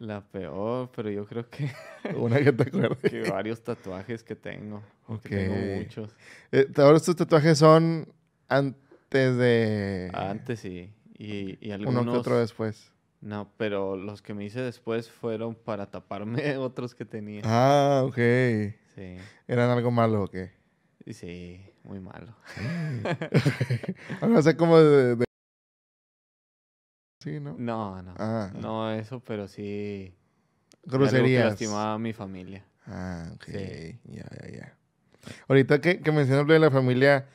La peor, pero yo creo que. Una que te acuerdes. que varios tatuajes que tengo. Que tengo muchos. Eh, ahora estos tatuajes son antes de. Antes sí. Y, y algunos. Uno que otro después. No, pero los que me hice después fueron para taparme otros que tenía. Ah, ok. Sí. ¿Eran algo malo o qué? Sí, muy malo. Sí. sé como de... ¿no? No, no. Ah. No eso, pero sí. Crucerías. que lastimaba a mi familia. Ah, ok. Ya, ya, ya. Ahorita que, que mencionas de la familia,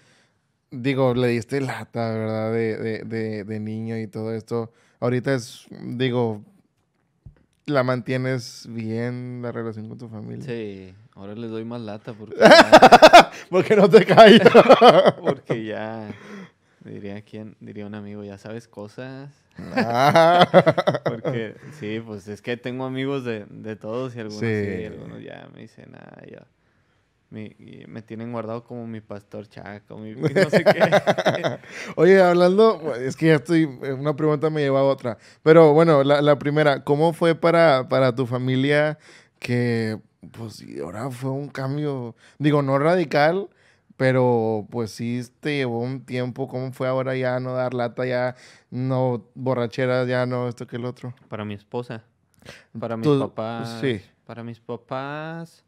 digo, le diste lata, ¿verdad? De, de, de, niño y todo esto. Ahorita es, digo, la mantienes bien la relación con tu familia. Sí, ahora les doy más lata porque. porque no te callo. porque ya. Diría, quién diría un amigo, ya sabes cosas Ah. Porque sí, pues es que tengo amigos de, de todos y algunos, sí. algunos ya me dicen, ah, Me, me tienen guardado como mi pastor chaco, mi, no sé qué. Oye, hablando, es que ya estoy, eh, una pregunta me lleva a otra. Pero bueno, la, la primera, ¿cómo fue para, para tu familia que, pues, ahora fue un cambio, digo, no radical, pero pues sí te llevó un tiempo, ¿cómo fue ahora ya no dar lata, ya no borracheras, ya no esto que el otro? Para mi esposa, para mis papás. Para mis papás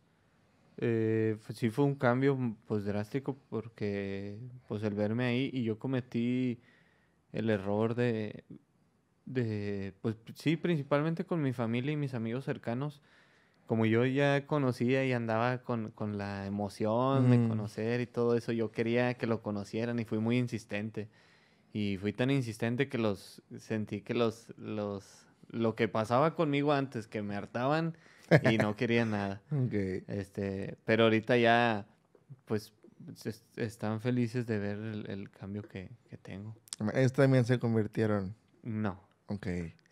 eh, pues, sí fue un cambio pues drástico porque pues el verme ahí y yo cometí el error de pues sí, principalmente con mi familia y mis amigos cercanos como yo ya conocía y andaba con, con la emoción de mm. conocer y todo eso, yo quería que lo conocieran y fui muy insistente. Y fui tan insistente que los sentí que los, los lo que pasaba conmigo antes, que me hartaban y no querían nada. Este, pero ahorita ya, pues, están felices de ver el, cambio que, tengo. ¿Esto también se convirtieron? No. Ok.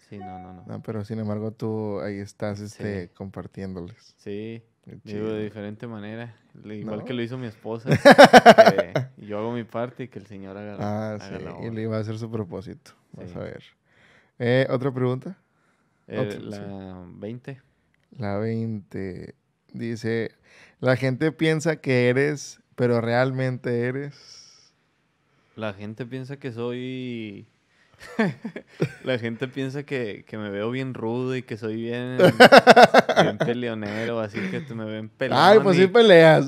Sí, no, no, no. No, pero sin embargo tú ahí estás este, compartiéndoles. Sí, digo de diferente manera. Igual que lo hizo mi esposa. yo hago mi parte y que el Señor haga, ah, sí. Y le iba a hacer su propósito. Vamos a ver. Eh, ¿Otra pregunta? Eh, la 20. La 20. Dice, la gente piensa que eres, pero realmente eres. La gente piensa que soy La gente piensa que, me veo bien rudo y que soy bien, bien peleonero, así que me ven peleando. Ay, pues sí peleas.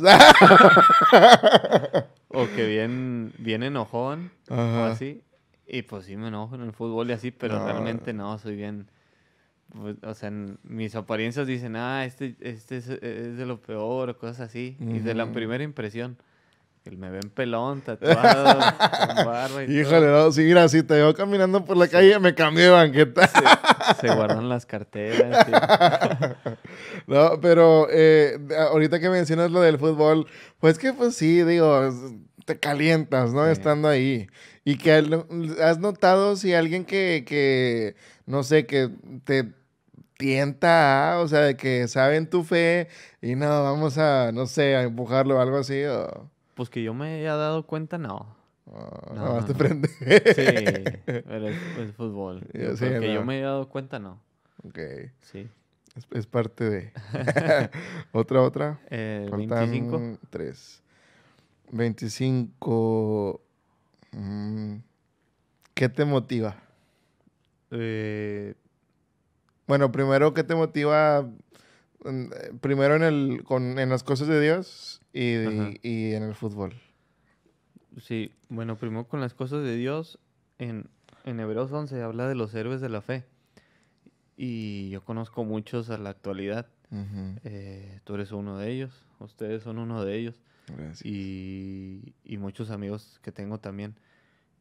o que bien, bien enojón, o así. Y pues sí me enojo en el fútbol y así, pero realmente no, soy bien... Pues, o sea, mis apariencias dicen, ah, este, este es, de lo peor, cosas así. Y de la primera impresión me ven pelón, tatuado, con barba y Híjole, no, sí, mira, si te veo caminando por la calle, me cambié de banqueta. Se, guardan las carteras. no, pero eh, ahorita que mencionas lo del fútbol, pues que pues sí, digo, te calientas, ¿no? Estando ahí. Y que has notado si alguien que, no sé, que te tienta, o sea, de que saben tu fe y no, vamos a, no sé, a empujarlo o algo así. O... Pues que yo me haya dado cuenta, no. Ah, no te prende. Sí, pero pues, fútbol. que yo me haya dado cuenta, no. Ok. Sí. Es, parte de. otra, otra. 25. 3. 25. ¿Qué te motiva? Eh, bueno, primero, ¿qué te motiva? Mm, eh, primero en, el, en las cosas de Dios y, y, en el fútbol. Sí, bueno, primero con las cosas de Dios, en, en Hebreos 11 habla de los héroes de la fe. Y yo conozco muchos a la actualidad. Eh, tú eres uno de ellos, ustedes son uno de ellos. Y, y muchos amigos que tengo también.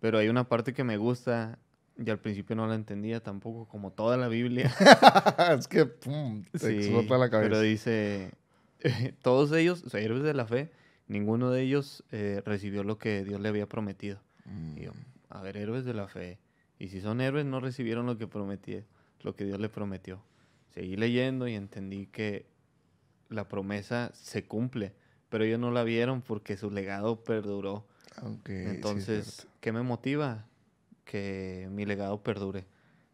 Pero hay una parte que me gusta y al principio no la entendía tampoco, como toda la Biblia. es que pum, te explota la cabeza. Pero dice, todos ellos, héroes de la fe, ninguno de ellos eh, recibió lo que Dios le había prometido. Mm. a ver, héroes de la fe. Y si son héroes, no recibieron lo que lo que Dios le prometió. Seguí leyendo y entendí que la promesa se cumple, pero ellos no la vieron porque su legado perduró. Entonces, ¿qué me motiva? Que mi legado perdure.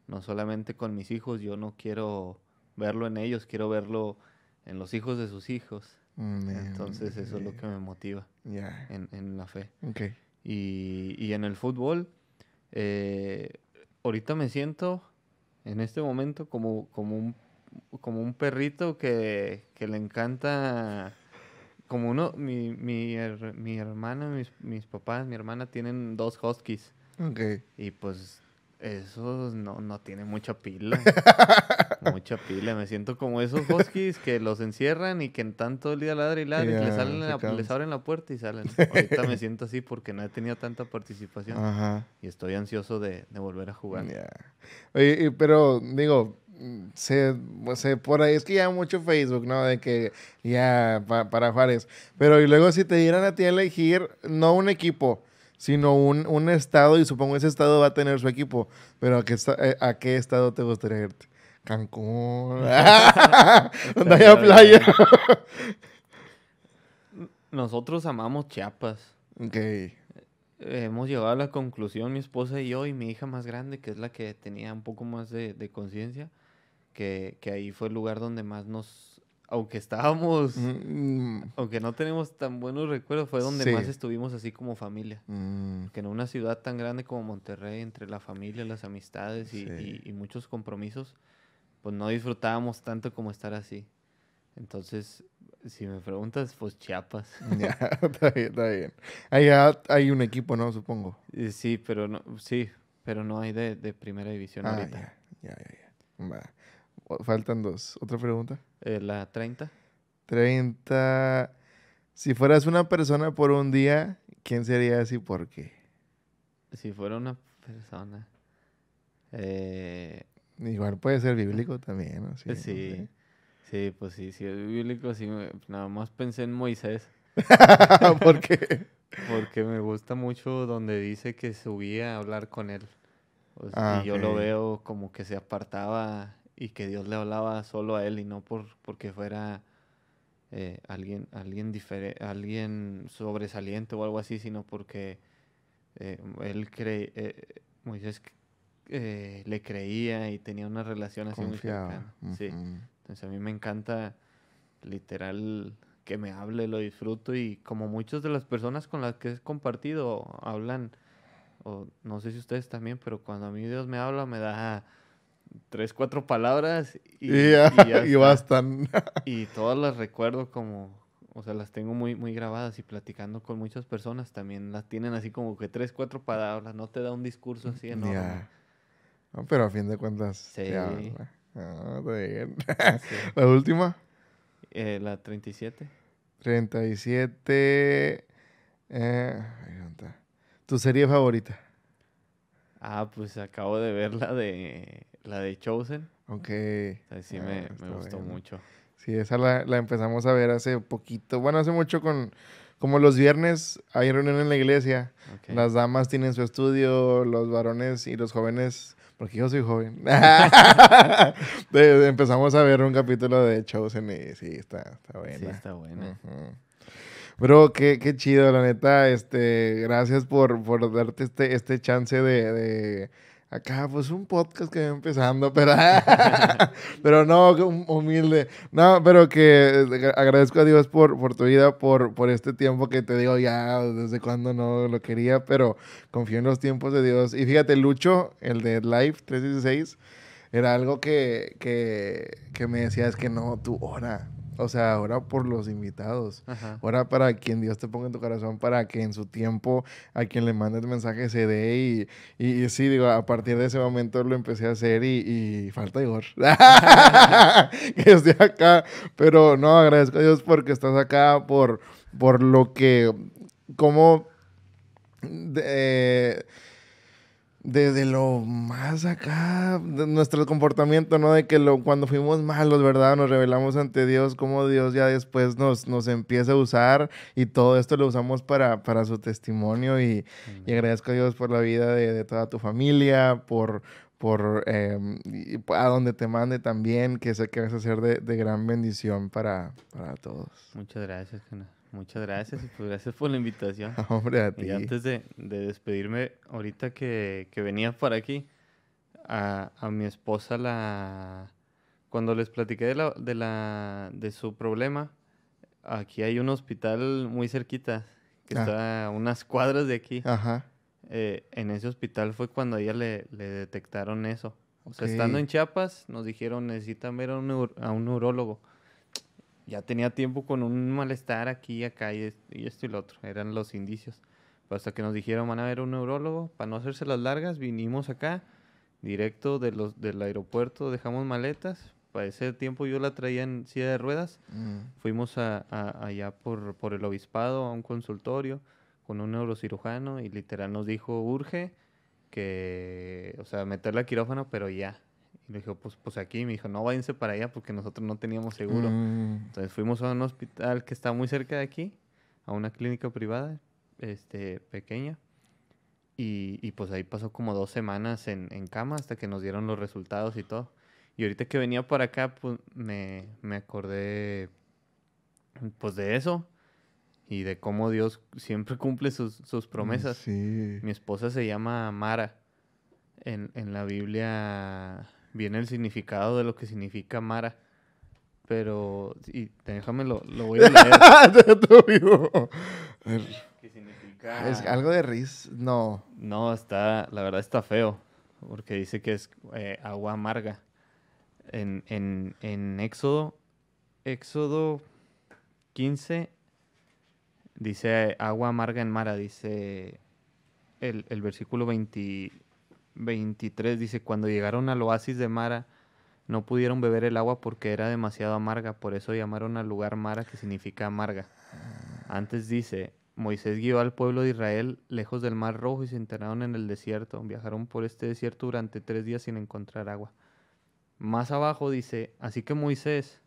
No solamente con mis hijos, yo no quiero verlo en ellos, quiero verlo en los hijos de sus hijos. Mm, eh, Entonces eso es lo eh, que me motiva en, en, la fe. Y, y, en el fútbol, eh, ahorita me siento en este momento como, como, un, como un perrito que, le encanta como uno, mi, mi, mi hermana, mis, mis, papás, mi hermana tienen dos huskies. Okay. Y pues eso no, no mucha pila. mucha pila. Me siento como esos huskies que los encierran y que en tanto el día ladra y ladra les, abren la puerta y salen. Ahorita me siento así porque no he tenido tanta participación y estoy ansioso de, de volver a jugar. pero digo, se, por ahí es que ya mucho Facebook, ¿no? De que ya para Juárez. Pero y luego si te dieran a ti a elegir, no un equipo sino un, estado, y supongo ese estado va a tener su equipo. Pero ¿a qué, eh, a qué estado te gustaría irte? Cancún. Donde haya playa. Nosotros amamos Chiapas. Ok. Eh, hemos llegado a la conclusión, mi esposa y yo, y mi hija más grande, que es la que tenía un poco más de, conciencia, que, que ahí fue el lugar donde más nos aunque estábamos, mm, mm. aunque no tenemos tan buenos recuerdos, fue donde más estuvimos así como familia. Mm. Que en una ciudad tan grande como Monterrey, entre la familia, las amistades y, muchos compromisos, pues no disfrutábamos tanto como estar así. Entonces, si me preguntas, pues Chiapas. ya, está bien, está bien. Ahí hay un equipo, ¿no? Supongo. Eh, sí, pero no, sí, pero no hay de, primera división ah, ahorita. Ya, ya, ya. ya. Faltan dos. ¿Otra pregunta? Eh, la 30. 30. Si fueras una persona por un día, ¿quién serías y por qué? Si fuera una persona. Eh, Igual puede ser bíblico también, ¿no? Sí, pues sí, pues sí, si es bíblico, sí, pues nada más pensé en Moisés. ¿Por qué? Porque me gusta mucho donde dice que subía a hablar con él. y ah, yo lo veo como que se apartaba y que Dios le hablaba solo a él y no por, porque fuera eh, alguien, alguien, diferente, alguien sobresaliente o algo así, sino porque eh, él cree, eh, eh, le creía y tenía una relación así muy cercana. Entonces a mí me encanta literal que me hable, lo disfruto y como muchas de las personas con las que he compartido hablan, o no sé si ustedes también, pero cuando a mí Dios me habla me da tres, cuatro palabras y, y, ya y bastan. Y todas las recuerdo como, o sea, las tengo muy, muy grabadas y platicando con muchas personas también las tienen así como que tres, cuatro palabras, no te da un discurso así enorme. No, pero a fin de cuentas. Sí. Ah, ¿La última? Eh, la 37. 37. Eh, ¿Tu serie favorita? Ah, pues acabo de ver la de la de Chosen. Ok. sí, ah, me, gustó mucho. Sí, esa la, empezamos a ver hace poquito. Bueno, hace mucho con. Como los viernes hay reunión en la iglesia. Las damas tienen su estudio, los varones y los jóvenes. Porque yo soy joven. empezamos a ver un capítulo de Chosen y sí, está, está buena. Sí, está buena. Bro, qué, qué, chido, la neta. Este, gracias por, darte este, este chance de acá, pues un podcast que empezando, pero, pero no, humilde. No, pero que eh, agradezco a Dios por, por tu vida, por, por este tiempo que te digo ya, desde cuando no lo quería, pero confío en los tiempos de Dios. Y fíjate, Lucho, el de Life 316, era algo que, que, me decía es que no, tu hora, o sea, ahora por los invitados. ahora para quien Dios te ponga en tu corazón, para que en su tiempo a quien le mandes mensaje se dé. Y, y, sí, digo, a partir de ese momento lo empecé a hacer y, falta Igor. que estoy acá. Pero no, agradezco a Dios porque estás acá, por, por lo que, como... eh, desde lo más acá, nuestro comportamiento, ¿no? De que lo, cuando fuimos malos, ¿verdad? Nos revelamos ante Dios, cómo Dios ya después nos, nos empieza a usar y todo esto lo usamos para, para su testimonio y, agradezco a Dios por la vida de, toda tu familia, por, por em, a donde te mande también, que sé que vas a ser de, gran bendición para, para todos. Muchas gracias, Muchas gracias y pues gracias por la invitación. Hombre, Y antes de, despedirme, ahorita que, venía por aquí, a, mi esposa Cuando les platiqué de, su problema, aquí hay un hospital muy cerquita, que ah. está a unas cuadras de aquí. Ajá. Eh, en ese hospital fue cuando a ella le, detectaron eso. estando en Chiapas, nos dijeron, necesitan ver a un, a un neurólogo ya tenía tiempo con un malestar aquí, acá y, esto y lo otro. Eran los indicios. Pues hasta que nos dijeron, van a ver un neurólogo, para no hacerse las largas, vinimos acá, directo de del aeropuerto, dejamos maletas. Para ese tiempo yo la traía en silla de ruedas. Mm. Fuimos allá por, por el obispado a un consultorio con un neurocirujano y literal nos dijo, urge que, o sea, meterla a quirófano, pero ya. Y le dijo, pues, pues aquí. Y me dijo, no, váyanse para allá porque nosotros no teníamos seguro. Mm. Entonces fuimos a un hospital que está muy cerca de aquí, a una clínica privada, este, pequeña. Y, y pues ahí pasó como dos semanas en, en, cama hasta que nos dieron los resultados y todo. Y ahorita que venía por acá, pues me, me acordé pues de eso y de cómo Dios siempre cumple sus, sus promesas. Mi esposa se llama Mara. En, en, la Biblia viene el significado de lo que significa Mara. Pero, y déjame lo, voy a leer. ¿Qué significa? Ah, es algo de ris, no. No, está, la verdad está feo, porque dice que es eh, agua amarga. En, Éxodo, Éxodo 15, dice agua amarga en Mara, dice el, el versículo 20, 23 dice, cuando llegaron al oasis de Mara, no pudieron beber el agua porque era demasiado amarga, por eso llamaron al lugar Mara, que significa amarga. Antes dice, Moisés guió al pueblo de Israel lejos del Mar Rojo y se internaron en el desierto. Viajaron por este desierto durante tres días sin encontrar agua. Más abajo dice, así que Moisés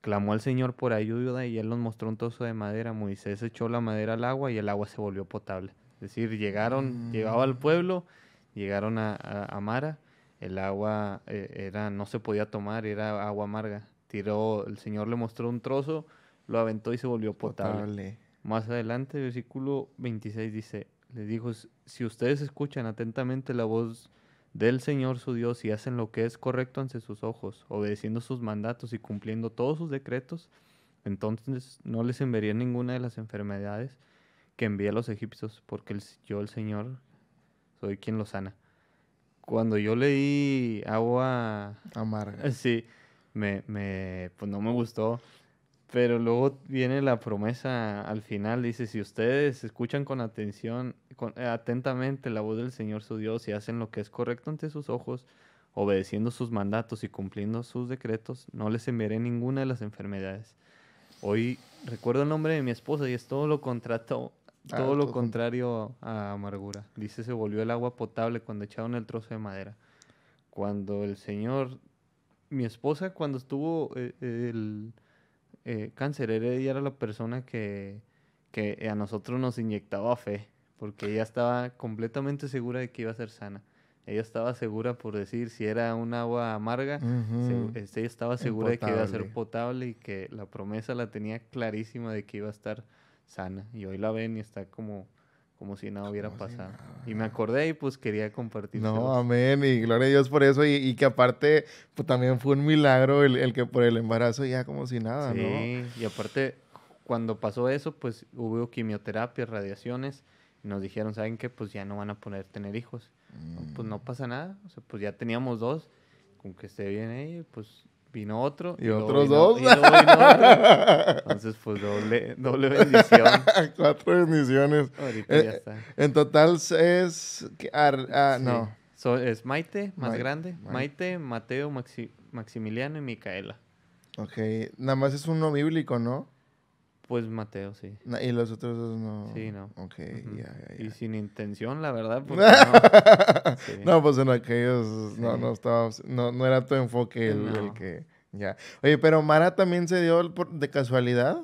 clamó al Señor por ayuda y él nos mostró un tozo de madera. Moisés echó la madera al agua y el agua se volvió potable. Es decir, llegaron, llegaba al pueblo Llegaron a, Amara, el agua eh, era, no se podía tomar, era agua amarga. Tiró, el señor le mostró un trozo, lo aventó y se volvió potable. Más adelante, versículo 26 dice, le dijo, si ustedes escuchan atentamente la voz del Señor su Dios y hacen lo que es correcto ante sus ojos, obedeciendo sus mandatos y cumpliendo todos sus decretos, entonces no les enviaría ninguna de las enfermedades que envía a los egipcios, porque yo el Señor soy quien lo sana. Cuando yo leí Agua Amarga. Sí, me, pues no me gustó. Pero luego viene la promesa al final, dice, si ustedes escuchan con atención, con, eh, atentamente la voz del Señor su Dios y hacen lo que es correcto ante sus ojos, obedeciendo sus mandatos y cumpliendo sus decretos, no les enviaré ninguna de las enfermedades. Hoy recuerdo el nombre de mi esposa y es todo lo contrato. Ah, todo lo contrario a amargura. Dice, se volvió el agua potable cuando echaron el trozo de madera. Cuando el Señor, mi esposa cuando estuvo eh, eh, el eh, cáncer, ella era la persona que, a nosotros nos inyectaba fe, porque ella estaba completamente segura de que iba a ser sana. Ella estaba segura por decir si era un agua amarga, este, ella estaba segura de que iba a ser potable y que la promesa la tenía clarísima de que iba a estar sana. Y hoy la ven y está como, como si nada hubiera pasado. Y me acordé y pues quería compartir. No, amén. Y gloria a Dios por eso. Y, y que aparte, pues también fue un milagro el, el, que por el embarazo ya como si nada, sí, Y aparte, cuando pasó eso, pues hubo quimioterapia, radiaciones. Y nos dijeron, ¿saben qué? Pues ya no van a poder tener hijos. pues no mm. pasa nada. O sea, pues ya teníamos dos. Con que esté bien ella, pues vino otro. Y, otros dos. vino otro. Entonces, pues doble, doble bendición. Cuatro bendiciones. Ahorita ya eh, está. En total es. Ah, no. es Maite, más grande. Maite, Mateo, Maximiliano y Micaela. Ok, nada más es uno bíblico, ¿no? Pues Mateo, sí. Y los otros dos no. Sí, no. Ok, ya, ya, Y sin intención, la verdad. Porque no. no, pues en aquellos no, no, estaba, no, no era tu enfoque el, que. Ya. Oye, pero Mara también se dio de casualidad.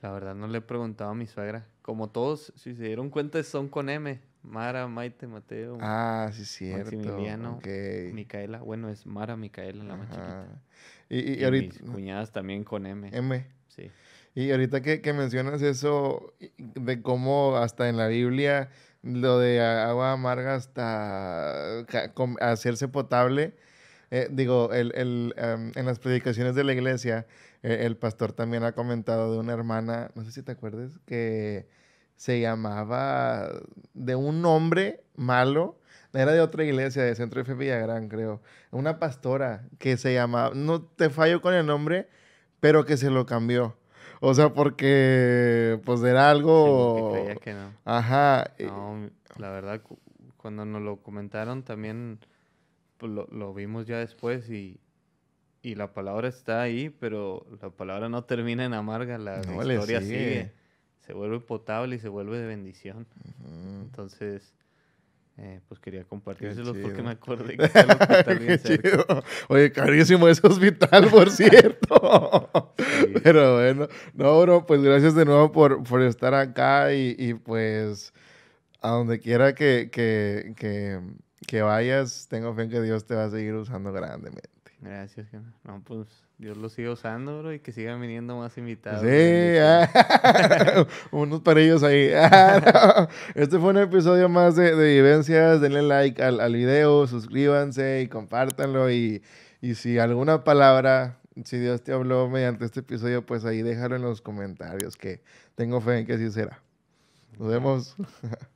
La verdad, no le he preguntado a mi suegra. Como todos, si se dieron cuenta, son con M. Mara, Maite, Mateo. Ah, sí, cierto. Maximiliano, Micaela. Bueno, es Mara, Micaela, la más chiquita. Y, y, ahorita. Mis cuñadas también con M. M. Sí. Y ahorita que, mencionas eso, de cómo hasta en la Biblia lo de agua amarga hasta hacerse potable, eh, digo, em, en las predicaciones de la iglesia, eh, el pastor también ha comentado de una hermana, no sé si te acuerdas, que se llamaba de un nombre malo, era de otra iglesia, de Centro de Fe Villagrán, creo, una pastora que se llamaba, no te fallo con el nombre, pero que se lo cambió o sea, porque pues era algo... Ajá. No, la verdad, cuando nos lo comentaron también pues, lo, vimos ya después y, la palabra está ahí, pero la palabra no termina en amarga, la historia sigue. Se vuelve potable y se vuelve de bendición. Entonces eh, pues quería compartírselos porque me acordé que está el Oye, carísimo es hospital, por cierto. Pero bueno, no, bro, pues gracias de nuevo por, por estar acá y, pues a donde quiera que, que, vayas, tengo fe en que Dios te va a seguir usando grandemente. Gracias, No, pues Dios lo siga usando, bro, y que sigan viniendo más invitados. Sí, ah. unos para ellos ahí. Ah, este fue un episodio más de, Vivencias. Denle like al, al, video, suscríbanse y compártanlo. Y, y si alguna palabra, si Dios te habló mediante este episodio, pues ahí déjalo en los comentarios, que tengo fe en que así será. Nos vemos.